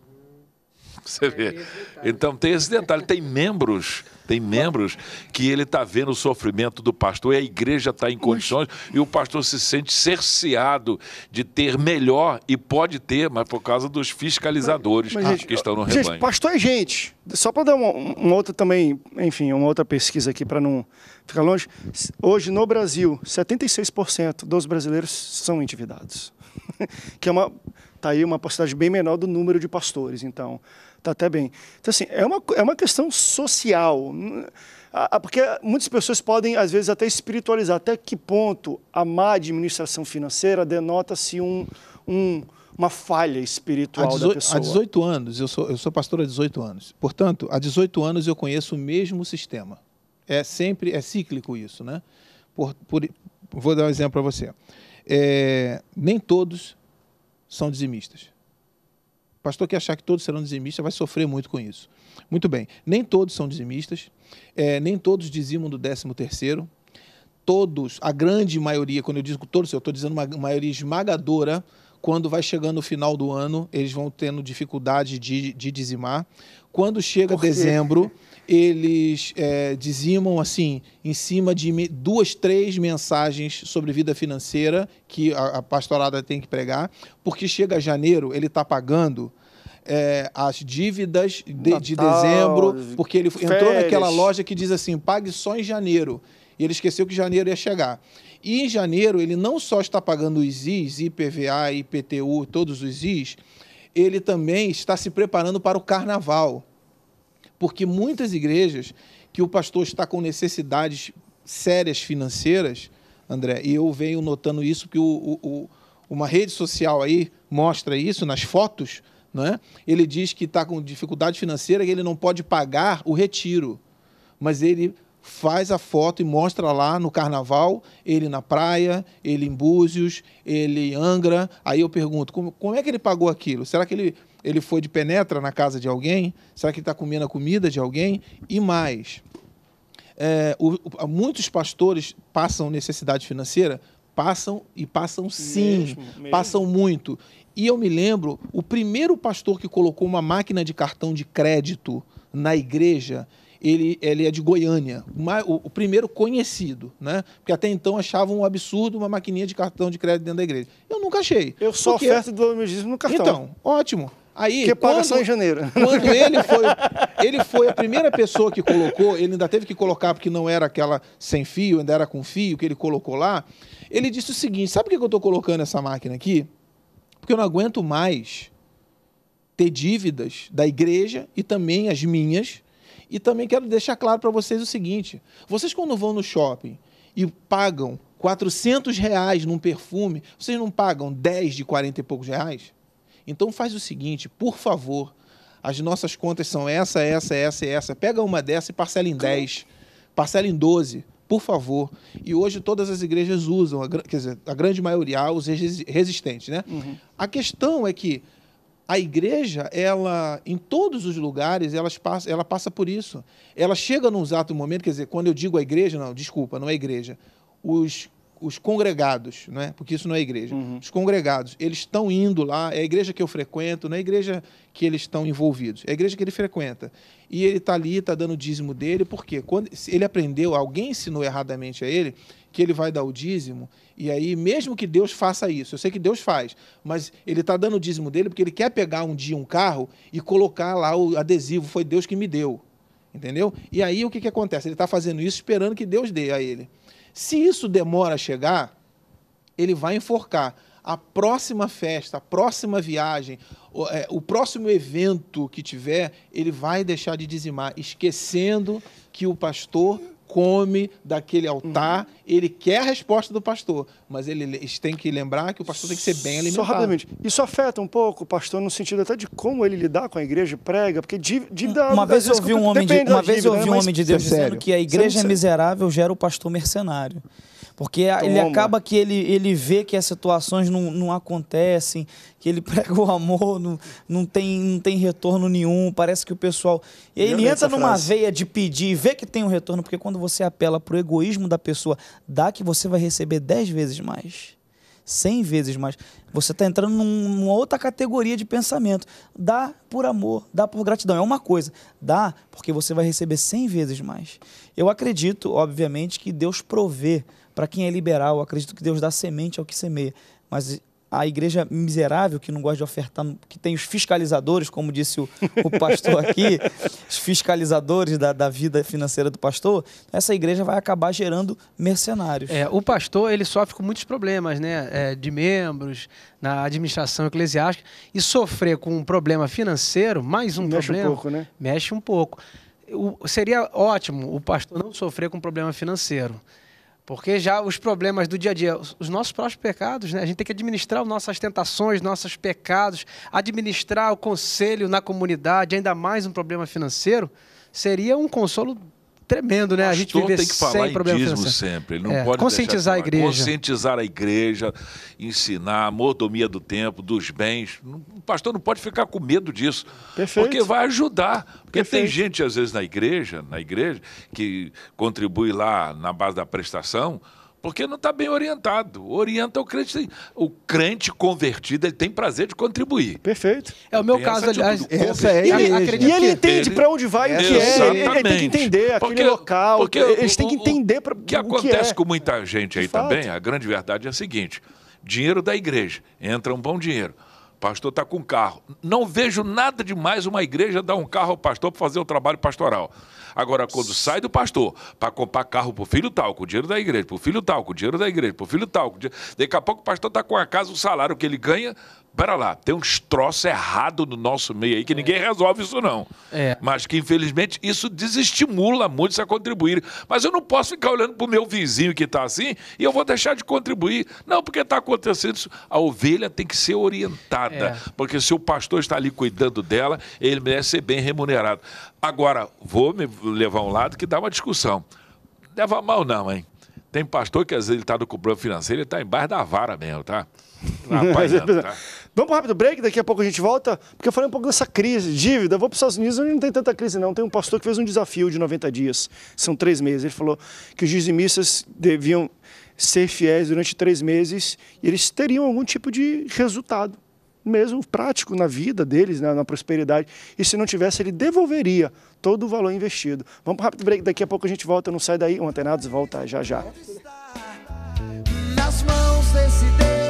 você é vê. Então tem esse detalhe, tem membros, tem membros que ele está vendo o sofrimento do pastor e a igreja está em condições e o pastor se sente cerceado de ter melhor e pode ter, mas por causa dos fiscalizadores mas, mas, gente, que estão no rebanho. Gente, pastor é gente. Só para dar uma, uma outra também, enfim, uma outra pesquisa aqui para não ficar longe. Hoje no Brasil, 76% dos brasileiros são endividados. que é uma está aí uma porcentagem bem menor do número de pastores, então está até bem. Então, assim, é uma, é uma questão social, porque muitas pessoas podem, às vezes, até espiritualizar até que ponto a má administração financeira denota-se um, um, uma falha espiritual dezo... da pessoa. Há 18 anos, eu sou, eu sou pastor há 18 anos, portanto, há 18 anos eu conheço o mesmo sistema. É sempre, é cíclico isso, né? Por, por, vou dar um exemplo para você. É, nem todos são dizimistas. O pastor que achar que todos serão dizimistas vai sofrer muito com isso. Muito bem, nem todos são dizimistas, é, nem todos dizimam do 13 terceiro, todos, a grande maioria, quando eu digo todos, eu estou dizendo uma maioria esmagadora, quando vai chegando o final do ano, eles vão tendo dificuldade de, de dizimar. Quando chega dezembro, eles é, dizimam assim em cima de duas, três mensagens sobre vida financeira que a, a pastorada tem que pregar, porque chega janeiro, ele está pagando. É, as dívidas de, Natal, de, dezembro, porque ele férias. entrou naquela loja que diz assim: pague só em janeiro. E ele esqueceu que janeiro ia chegar. E em janeiro, ele não só está pagando os IS, IPVA, IPTU, todos os IS, ele também está se preparando para o carnaval. Porque muitas igrejas que o pastor está com necessidades sérias financeiras, André, e eu venho notando isso, que o, o, o, uma rede social aí mostra isso nas fotos, né? ele diz que está com dificuldade financeira, que ele não pode pagar o retiro, mas ele faz a foto e mostra lá no carnaval, ele na praia, ele em Búzios, ele em Angra. Aí eu pergunto, como, como é que ele pagou aquilo? Será que ele ele foi de penetra na casa de alguém? Será que ele está comendo a comida de alguém? E mais, é, o, o, muitos pastores passam necessidade financeira? Passam e passam sim, mesmo, mesmo. passam muito. E eu me lembro, o primeiro pastor que colocou uma máquina de cartão de crédito na igreja, ele, ele é de Goiânia, o, o primeiro conhecido, né? Porque até então achavam um absurdo uma maquininha de cartão de crédito dentro da igreja. Eu nunca achei. Eu só porque... oferta do meu no cartão. Então, ótimo. Aí, que paga quando, só em janeiro. Quando ele foi, ele foi a primeira pessoa que colocou, ele ainda teve que colocar porque não era aquela sem fio, ainda era com fio que ele colocou lá. Ele disse o seguinte: sabe por que eu estou colocando essa máquina aqui? Porque eu não aguento mais ter dívidas da igreja e também as minhas. E também quero deixar claro para vocês o seguinte: vocês quando vão no shopping e pagam 400 reais num perfume, vocês não pagam 10 de 40 e poucos reais? Então faz o seguinte, por favor, as nossas contas são essa, essa, essa e essa. Pega uma dessa e parcela em 10, parcela em 12, por favor. E hoje todas as igrejas usam, a, quer dizer, a grande maioria, os resistentes, né? Uhum. A questão é que a igreja, ela, em todos os lugares, ela passa, ela passa por isso. Ela chega num exato momento, quer dizer, quando eu digo a igreja, não, desculpa, não é igreja. Os os congregados, né? porque isso não é igreja, uhum. os congregados, eles estão indo lá, é a igreja que eu frequento, não é a igreja que eles estão envolvidos, é a igreja que ele frequenta. E ele está ali, está dando o dízimo dele, porque quando ele aprendeu, alguém ensinou erradamente a ele que ele vai dar o dízimo, e aí, mesmo que Deus faça isso, eu sei que Deus faz, mas ele está dando o dízimo dele porque ele quer pegar um dia um carro e colocar lá o adesivo, foi Deus que me deu. Entendeu? E aí o que, que acontece? Ele está fazendo isso esperando que Deus dê a ele. Se isso demora a chegar, ele vai enforcar. A próxima festa, a próxima viagem, o, é, o próximo evento que tiver, ele vai deixar de dizimar, esquecendo que o pastor come daquele altar, uhum. ele quer a resposta do pastor, mas ele, eles têm que lembrar que o pastor tem que ser bem alimentado. Só rapidamente, isso afeta um pouco o pastor no sentido até de como ele lidar com a igreja, prega, porque dívida... Uma vez eu vi né? um homem de, uma vez eu vi um homem de Deus dizendo que a é igreja miserável gera o pastor mercenário. Porque Toma. ele acaba que ele, ele vê que as situações não, não acontecem, que ele prega o amor, não, não, tem, não tem retorno nenhum, parece que o pessoal. E aí ele entra numa frase. veia de pedir e vê que tem um retorno, porque quando você apela pro egoísmo da pessoa, dá que você vai receber dez vezes mais. 100 vezes mais. Você está entrando numa outra categoria de pensamento. Dá por amor, dá por gratidão. É uma coisa. Dá porque você vai receber 100 vezes mais. Eu acredito, obviamente, que Deus provê para quem é liberal, acredito que Deus dá semente ao que semeia. Mas a igreja miserável que não gosta de ofertar, que tem os fiscalizadores, como disse o, o pastor aqui, os fiscalizadores da, da, vida financeira do pastor, essa igreja vai acabar gerando mercenários. É, o pastor ele sofre com muitos problemas, né? É, de membros, na administração eclesiástica, e sofrer com um problema financeiro, mais um mexe problema. Mexe um pouco, né? Mexe um pouco. O, seria ótimo o pastor não sofrer com um problema financeiro. Porque já os problemas do dia a dia, os nossos próprios pecados, né? A gente tem que administrar nossas tentações, nossos pecados, administrar o conselho na comunidade, ainda mais um problema financeiro, seria um consolo Tremendo, né? a gente vive tem que falar sem problema dízimo sempre. Ele não é, pode conscientizar a igreja. Conscientizar a igreja, ensinar a mordomia do tempo, dos bens. O pastor não pode ficar com medo disso. Perfeito. Porque vai ajudar. Porque Perfeito. tem gente, às vezes, na igreja, na igreja, que contribui lá na base da prestação, porque não está bem orientado. Orienta o crente. O crente convertido, ele tem prazer de contribuir. Perfeito. É o meu caso, aliás. Essa é, ele, e ele entende para onde vai, o que é. Ele, tem que entender aquele local. Porque eles têm que entender para o que acontece é. com muita gente aí também, a grande verdade é a seguinte: dinheiro da igreja. Entra um bom dinheiro pastor está com carro. Não vejo nada demais uma igreja dar um carro ao pastor para fazer o trabalho pastoral. Agora, quando sai do pastor para comprar carro pro filho tal, com o dinheiro da igreja, pro filho tal, com o dinheiro da igreja, pro filho tal, com o dinheiro... daqui a pouco o pastor está com a casa, o salário que ele ganha pera lá, tem uns troços errados no nosso meio aí que é. ninguém resolve isso não. É. Mas que infelizmente isso desestimula muitos a contribuir. Mas eu não posso ficar olhando para o meu vizinho que está assim e eu vou deixar de contribuir. Não, porque está acontecendo isso. A ovelha tem que ser orientada, é. porque se o pastor está ali cuidando dela, ele merece ser bem remunerado. Agora, vou me levar a um lado que dá uma discussão. Leva mal não, hein? Tem pastor que às vezes ele está no problema financeiro, ele está embaixo da vara mesmo, tá? Rapaz, tá? Vamos para um rápido break, daqui a pouco a gente volta, porque eu falei um pouco dessa crise, dívida. Eu vou para os Estados Unidos, onde não tem tanta crise, não. Tem um pastor que fez um desafio de 90 dias, são três meses. Ele falou que os dizimistas deviam ser fiéis durante três meses e eles teriam algum tipo de resultado, mesmo prático na vida deles, né, na prosperidade. E se não tivesse, ele devolveria todo o valor investido. Vamos para um rápido break, daqui a pouco a gente volta, não sai daí. O Antenados volta já já. Nas mãos desse Deus.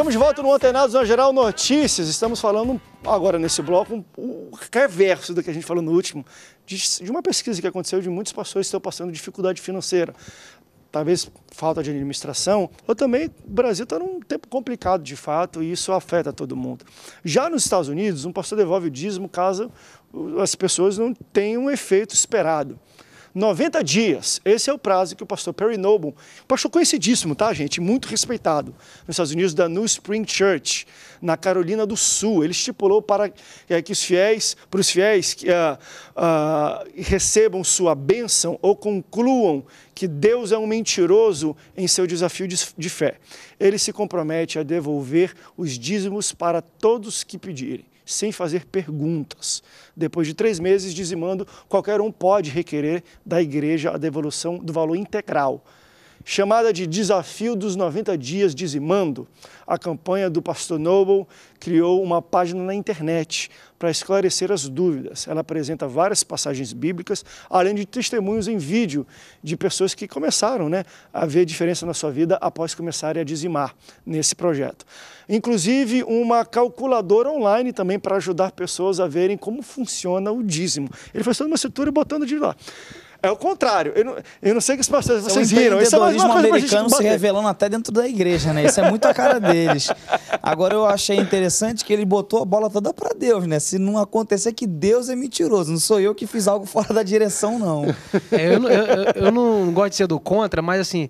Estamos de volta no Antenados na Geral Notícias. Estamos falando agora nesse bloco o reverso do que a gente falou no último, de, de uma pesquisa que aconteceu de muitos pastores que estão passando dificuldade financeira. Talvez falta de administração, ou também o Brasil está num tempo complicado de fato e isso afeta todo mundo. Já nos Estados Unidos, um pastor devolve o dízimo caso as pessoas não tenham um efeito esperado. 90 dias. Esse é o prazo que o pastor Perry Noble, pastor conhecidíssimo, tá, gente? Muito respeitado nos Estados Unidos, da New Spring Church, na Carolina do Sul. Ele estipulou para é, que os fiéis, para os fiéis que uh, uh, recebam sua bênção ou concluam que Deus é um mentiroso em seu desafio de, de fé. Ele se compromete a devolver os dízimos para todos que pedirem sem fazer perguntas. Depois de três meses dizimando, qualquer um pode requerer da igreja a devolução do valor integral chamada de Desafio dos 90 Dias Dizimando, a campanha do Pastor Noble criou uma página na internet para esclarecer as dúvidas. Ela apresenta várias passagens bíblicas, além de testemunhos em vídeo de pessoas que começaram né, a ver diferença na sua vida após começarem a dizimar nesse projeto. Inclusive, uma calculadora online também para ajudar pessoas a verem como funciona o dízimo. Ele fez toda uma estrutura botando de lá. É o contrário. Eu não, eu não sei que os pastores então, vocês então, viram. Isso é mais uma coisa americano se revelando até dentro da igreja, né? Isso é muito a cara deles. Agora eu achei interessante que ele botou a bola toda para Deus, né? Se não acontecer que Deus é mentiroso, não sou eu que fiz algo fora da direção, não. É, eu, eu, eu, não gosto de ser do contra, mas assim.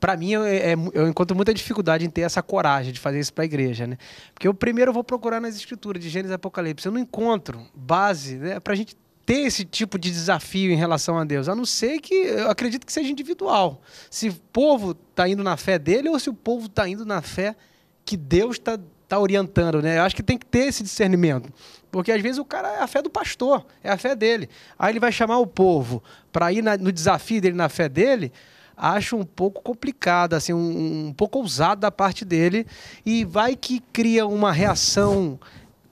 Para mim, eu, é, eu encontro muita dificuldade em ter essa coragem de fazer isso para a igreja, né? Porque eu primeiro vou procurar nas escrituras de Gênesis e Apocalipse. Eu não encontro base né, para a gente ter esse tipo de desafio em relação a Deus, a não ser que eu acredito que seja individual. Se o povo está indo na fé dele ou se o povo está indo na fé que Deus está tá orientando, né? Eu acho que tem que ter esse discernimento. Porque às vezes o cara é a fé do pastor, é a fé dele. Aí ele vai chamar o povo para ir na, no desafio dele, na fé dele, acho um pouco complicado, assim, um, um pouco ousado da parte dele. E vai que cria uma reação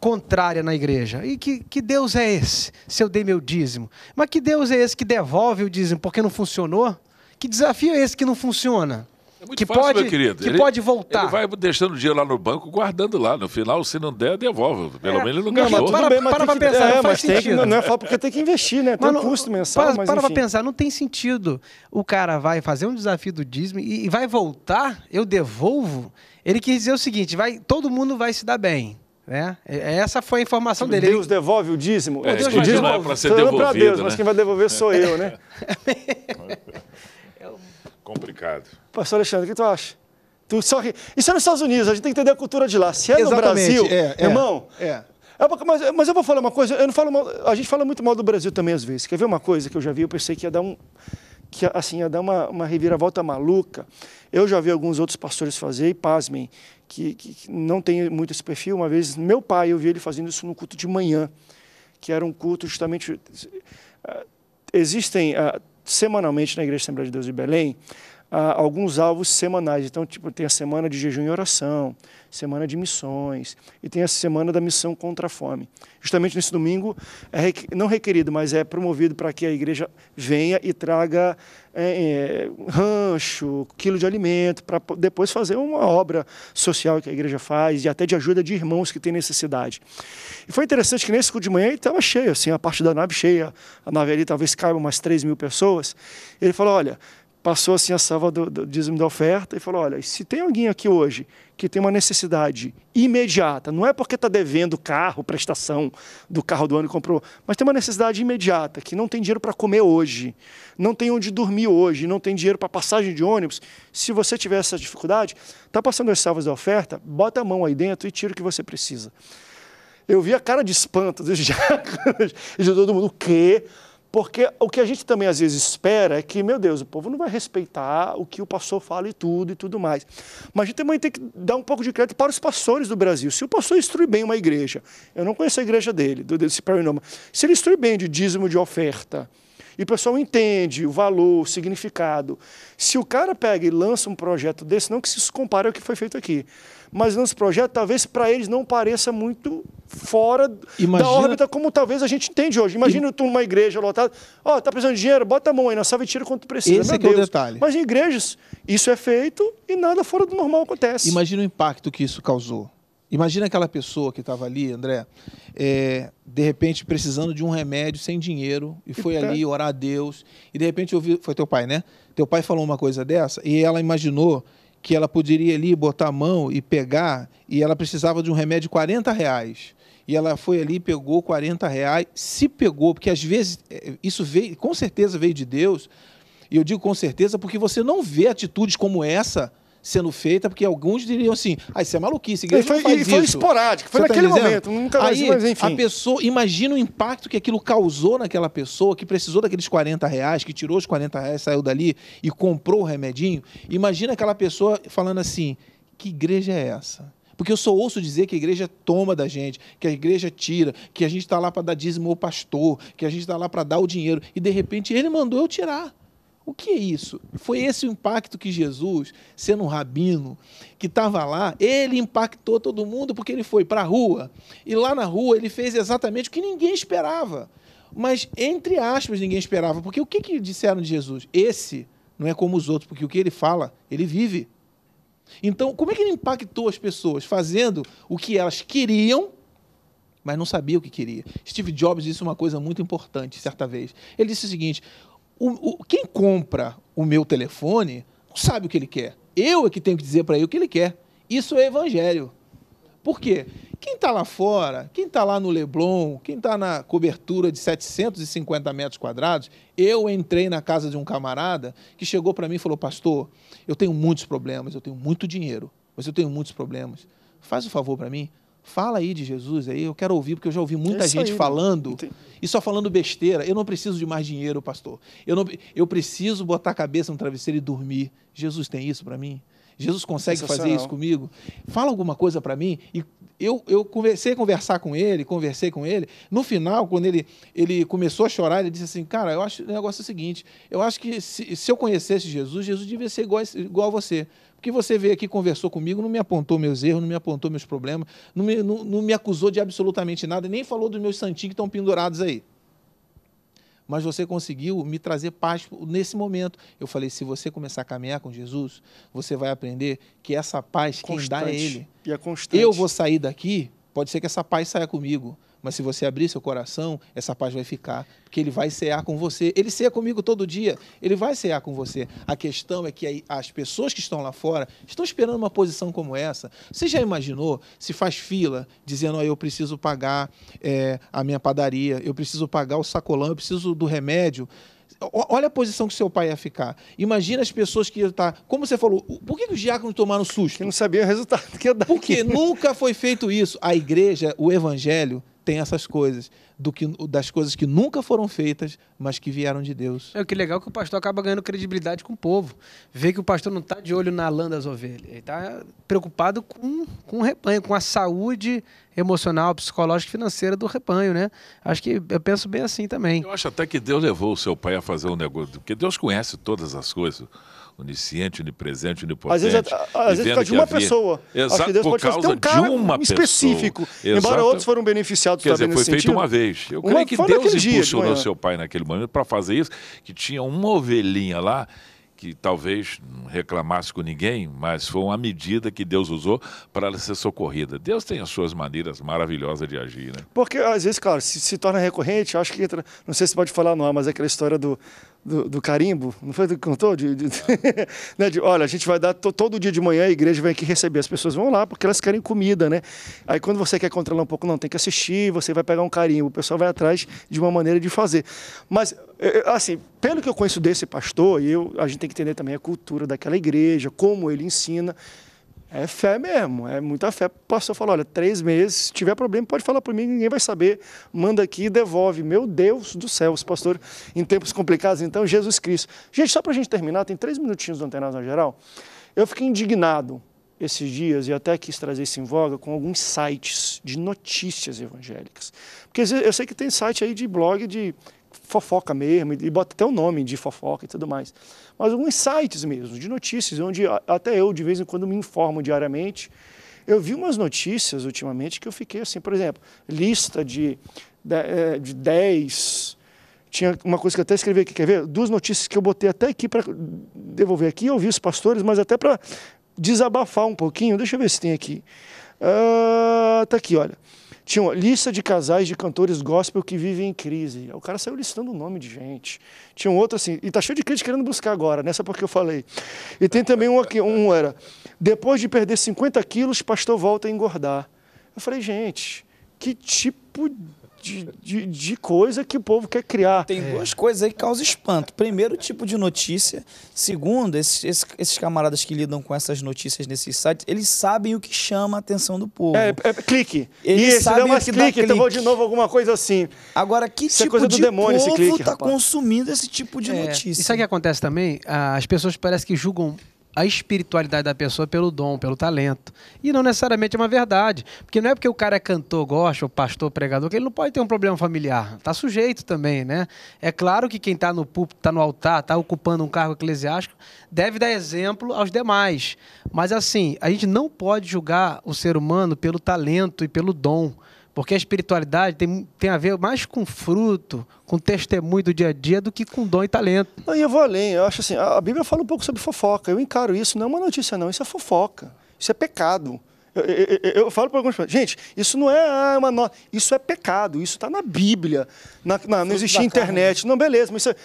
contrária na igreja. E que, que Deus é esse se eu dei meu dízimo? Mas que Deus é esse que devolve o dízimo porque não funcionou? Que desafio é esse que não funciona? É que fácil, pode, Que ele, pode voltar. Ele vai deixando o dinheiro lá no banco, guardando lá. No final, se não der, devolve. Pelo é, menos ele não, não gastou. Mas, para bem, mas para, que, pensar, é, não faz sentido. Que, não, é só porque tem que investir, né? Tem um custo mensal, para, mas Para enfim. pensar, não tem sentido. O cara vai fazer um desafio do dízimo e, e vai voltar, eu devolvo. Ele quis dizer o seguinte, vai, todo mundo vai se dar bem. Né? Essa foi a informação Deus dele. Deus devolve o dízimo. É, o Deus o dízimo é para ser devolvido. Pra Deus, né? Mas quem vai devolver sou eu, né? é complicado. Pastor Alexandre, o que tu acha? Tu só... Isso é nos Estados Unidos, a gente tem que entender a cultura de lá. Se é Exatamente, no Brasil, é, é, irmão. É. é mas, mas, eu vou falar uma coisa, eu não falo mal, a gente fala muito mal do Brasil também às vezes. Quer ver uma coisa que eu já vi, eu pensei que ia dar um que assim, ia dar uma, uma reviravolta maluca. Eu já vi alguns outros pastores fazer, e pasmem, que, que, não tem muito esse perfil. Uma vez, meu pai, eu vi ele fazendo isso no culto de manhã, que era um culto justamente. Uh, existem uh, semanalmente na Igreja Assembleia de Deus de Belém a, alguns alvos semanais. Então, tipo, tem a semana de jejum e oração, semana de missões, e tem a semana da missão contra a fome. Justamente nesse domingo, é, não requerido, mas é promovido para que a igreja venha e traga é, é, rancho, quilo de alimento, para depois fazer uma obra social que a igreja faz, e até de ajuda de irmãos que têm necessidade. E foi interessante que nesse culto de manhã estava cheio, assim, a parte da nave cheia, a nave ali talvez caiba umas 3 mil pessoas. Ele falou, olha passou assim a salva do, do dízimo da oferta e falou: olha, se tem alguém aqui hoje que tem uma necessidade imediata, não é porque está devendo carro, prestação do carro do ano que comprou, mas tem uma necessidade imediata, que não tem dinheiro para comer hoje, não tem onde dormir hoje, não tem dinheiro para passagem de ônibus. Se você tiver essa dificuldade, está passando as salvas da oferta, bota a mão aí dentro e tira o que você precisa. Eu vi a cara de espanto e de todo mundo, o quê? Porque o que a gente também às vezes espera é que, meu Deus, o povo não vai respeitar o que o pastor fala e tudo e tudo mais. Mas a gente também tem que dar um pouco de crédito para os pastores do Brasil. Se o pastor instrui bem uma igreja, eu não conheço a igreja dele, do, desse Perry se ele instrui bem de dízimo de oferta, e o pessoal entende o valor, o significado. Se o cara pega e lança um projeto desse, não que se compare ao que foi feito aqui, mas lança um projeto, talvez para eles não pareça muito fora Imagina... da órbita, como talvez a gente entende hoje. Imagina e... tu numa igreja lotada, ó, oh, tá precisando de dinheiro, bota a mão aí na salva e tira quanto precisa. Esse é Deus. o detalhe. Mas em igrejas, isso é feito e nada fora do normal acontece. Imagina o impacto que isso causou Imagina aquela pessoa que estava ali, André, é, de repente precisando de um remédio, sem dinheiro, e foi ali orar a Deus. E de repente ouviu, foi teu pai, né? Teu pai falou uma coisa dessa e ela imaginou que ela poderia ali botar a mão e pegar, e ela precisava de um remédio de 40 reais. E ela foi ali, pegou 40 reais, se pegou, porque às vezes é, isso veio, com certeza veio de Deus, e eu digo com certeza porque você não vê atitudes como essa sendo feita, porque alguns diriam assim, ah, isso é maluquice, igreja e foi, não e foi esporádico, foi Você tá naquele tá momento, nunca mais, Aí, mas enfim. A pessoa, imagina o impacto que aquilo causou naquela pessoa, que precisou daqueles 40 reais, que tirou os 40 reais, saiu dali e comprou o remedinho. Imagina aquela pessoa falando assim, que igreja é essa? Porque eu só ouço dizer que a igreja toma da gente, que a igreja tira, que a gente está lá para dar dízimo ao pastor, que a gente está lá para dar o dinheiro. E de repente ele mandou eu tirar. O que é isso? Foi esse o impacto que Jesus, sendo um rabino, que estava lá, ele impactou todo mundo porque ele foi para a rua. E lá na rua ele fez exatamente o que ninguém esperava. Mas, entre aspas, ninguém esperava. Porque o que, que disseram de Jesus? Esse não é como os outros, porque o que ele fala, ele vive. Então, como é que ele impactou as pessoas? Fazendo o que elas queriam, mas não sabia o que queria. Steve Jobs disse uma coisa muito importante certa vez. Ele disse o seguinte: o, o, quem compra o meu telefone não sabe o que ele quer. Eu é que tenho que dizer para ele o que ele quer. Isso é evangelho. Por quê? Quem está lá fora, quem está lá no Leblon, quem está na cobertura de 750 metros quadrados, eu entrei na casa de um camarada que chegou para mim e falou: Pastor, eu tenho muitos problemas, eu tenho muito dinheiro, mas eu tenho muitos problemas. Faz o um favor para mim, Fala aí de Jesus aí, eu quero ouvir, porque eu já ouvi muita é gente aí, falando e só falando besteira. Eu não preciso de mais dinheiro, pastor. Eu, não, eu preciso botar a cabeça no travesseiro e dormir. Jesus tem isso para mim? Jesus consegue fazer isso comigo? Fala alguma coisa para mim. E eu, eu comecei a conversar com ele, conversei com ele. No final, quando ele, ele começou a chorar, ele disse assim: Cara, eu acho o negócio é o seguinte: eu acho que se, se eu conhecesse Jesus, Jesus devia ser igual, igual a você. Porque você veio aqui, conversou comigo, não me apontou meus erros, não me apontou meus problemas, não me, não, não me acusou de absolutamente nada, nem falou dos meus santinhos que estão pendurados aí. Mas você conseguiu me trazer paz nesse momento. Eu falei: se você começar a caminhar com Jesus, você vai aprender que essa paz, constante. quem dá é Ele. E é constante. Eu vou sair daqui, pode ser que essa paz saia comigo mas se você abrir seu coração, essa paz vai ficar, porque ele vai cear com você. Ele ceia comigo todo dia, ele vai cear com você. A questão é que as pessoas que estão lá fora estão esperando uma posição como essa. Você já imaginou se faz fila dizendo: oh, eu preciso pagar é, a minha padaria, eu preciso pagar o sacolão, eu preciso do remédio? Olha a posição que seu pai ia ficar. Imagina as pessoas que iam estar. Como você falou, por que os diáconos tomaram susto? Que não sabia o resultado que ia dar. Porque nunca foi feito isso. A igreja, o evangelho, tem essas coisas, do que, das coisas que nunca foram feitas, mas que vieram de Deus. É o que legal que o pastor acaba ganhando credibilidade com o povo. Vê que o pastor não está de olho na lã das ovelhas, ele está preocupado com, com o rebanho, com a saúde emocional, psicológica e financeira do rebanho, né? Acho que eu penso bem assim também. Eu acho até que Deus levou o seu pai a fazer um negócio, porque Deus conhece todas as coisas onisciente, onipresente, onipotente. Às vezes, por causa de uma havia... pessoa. Exato, que Deus por causa um de uma específico. Pessoa. Embora outros foram beneficiados Quer dizer, foi feito sentido. uma vez. Eu uma, creio que Deus impulsionou seu pai naquele momento para fazer isso, que tinha uma ovelhinha lá que talvez não reclamasse com ninguém, mas foi uma medida que Deus usou para ela ser socorrida. Deus tem as suas maneiras maravilhosas de agir, né? Porque às vezes, claro, se, se torna recorrente, acho que entra, não sei se pode falar não, mas é aquela história do do, do, carimbo, não foi do que contou? De, de, né? de, olha, a gente vai dar todo dia de manhã, a igreja vem aqui receber, as pessoas vão lá porque elas querem comida, né? Aí quando você quer controlar um pouco, não, tem que assistir, você vai pegar um carimbo, o pessoal vai atrás de uma maneira de fazer. Mas, é, é, assim, pelo que eu conheço desse pastor, e eu, a gente tem que entender também a cultura daquela igreja, como ele ensina, é fé mesmo, é muita fé. O pastor falou, olha, três meses, se tiver problema, pode falar para mim, ninguém vai saber. Manda aqui e devolve. Meu Deus do céu, esse pastor. em tempos complicados, então, Jesus Cristo. Gente, só para a gente terminar, tem três minutinhos do Antenado na Geral. Eu fiquei indignado esses dias, e até quis trazer isso em voga, com alguns sites de notícias evangélicas. Porque eu sei que tem site aí de blog de fofoca mesmo, e bota até o nome de fofoca e tudo mais. Mas alguns sites mesmo, de notícias, onde até eu de vez em quando me informo diariamente. Eu vi umas notícias ultimamente que eu fiquei assim, por exemplo, lista de 10. Eh, de, dez, tinha uma coisa que eu até escrevi aqui, quer ver? Duas notícias que eu botei até aqui para devolver aqui, eu vi os pastores, mas até para desabafar um pouquinho. Deixa eu ver se tem aqui. Está ah, aqui, olha. Tinha uma lista de casais de cantores gospel que vivem em crise. O cara saiu listando o nome de gente. Tinha um outro assim, e tá cheio de crente querendo buscar agora, nessa porque eu falei. E tem também um aqui, um era, depois de perder 50 quilos, pastor volta a engordar. Eu falei, gente, que tipo de de, de, de, coisa que o povo quer criar. Tem duas é. coisas aí que causam espanto. Primeiro, tipo de notícia. Segundo, esses, esses, camaradas que lidam com essas notícias nesses sites, eles sabem o que chama a atenção do povo. É, é clique. Eles e esse sabem não é mais clique, clique, então vou de novo alguma coisa assim. Agora, que Isso é tipo é coisa de do demônio, povo esse clique, tá rapaz. consumindo esse tipo de é. notícia? E sabe o que acontece também? Ah, as pessoas parecem que julgam a espiritualidade da pessoa pelo dom, pelo talento. E não necessariamente é uma verdade. Porque não é porque o cara é cantor, gosta, ou pastor, pregador, que ele não pode ter um problema familiar. Está sujeito também, né? É claro que quem está no púlpito, está no altar, está ocupando um cargo eclesiástico, deve dar exemplo aos demais. Mas assim, a gente não pode julgar o ser humano pelo talento e pelo dom. Porque a espiritualidade tem, tem a ver mais com fruto, com testemunho do dia a dia, do que com dom e talento. Não, e eu vou além. Eu acho assim, a Bíblia fala um pouco sobre fofoca. Eu encaro isso, não é uma notícia não, isso é fofoca. Isso é pecado. Eu, eu, eu, eu falo para algumas pessoas, gente, isso não é ah, uma nota, isso é pecado, isso está na Bíblia. Na, na, não existia internet. Não, beleza, mas isso é...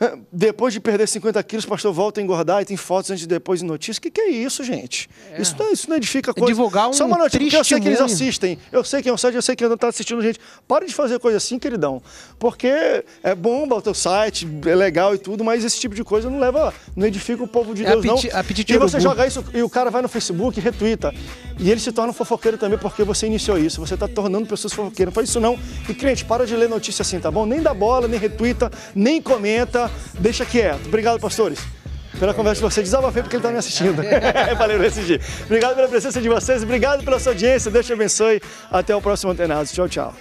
Depois de perder 50 quilos, o pastor volta a engordar e tem fotos antes e depois em notícias. O que, que, é isso, gente? É. Isso, não, é, isso não edifica coisa. É divulgar um Só uma notícia, porque eu sei que eles assistem. Eu sei que é um site, eu sei que não está assistindo gente. Para de fazer coisa assim, queridão. Porque é bomba o teu site, é legal e tudo, mas esse tipo de coisa não leva, não edifica o povo de é Deus, não. Apetite e você joga isso e o cara vai no Facebook, retuita. E ele se torna um fofoqueiro também porque você iniciou isso. Você está tornando pessoas fofoqueiras. Não faz isso não. E cliente, para de ler notícia assim, tá bom? Nem dá bola, nem retuita, nem comenta deixa quieto. Obrigado, pastores pela conversa de vocês. Desabafei porque ele está me assistindo. Valeu, decidir. Obrigado pela presença de vocês, obrigado pela sua audiência. Deus te abençoe. Até o próximo Antenados. Tchau, tchau.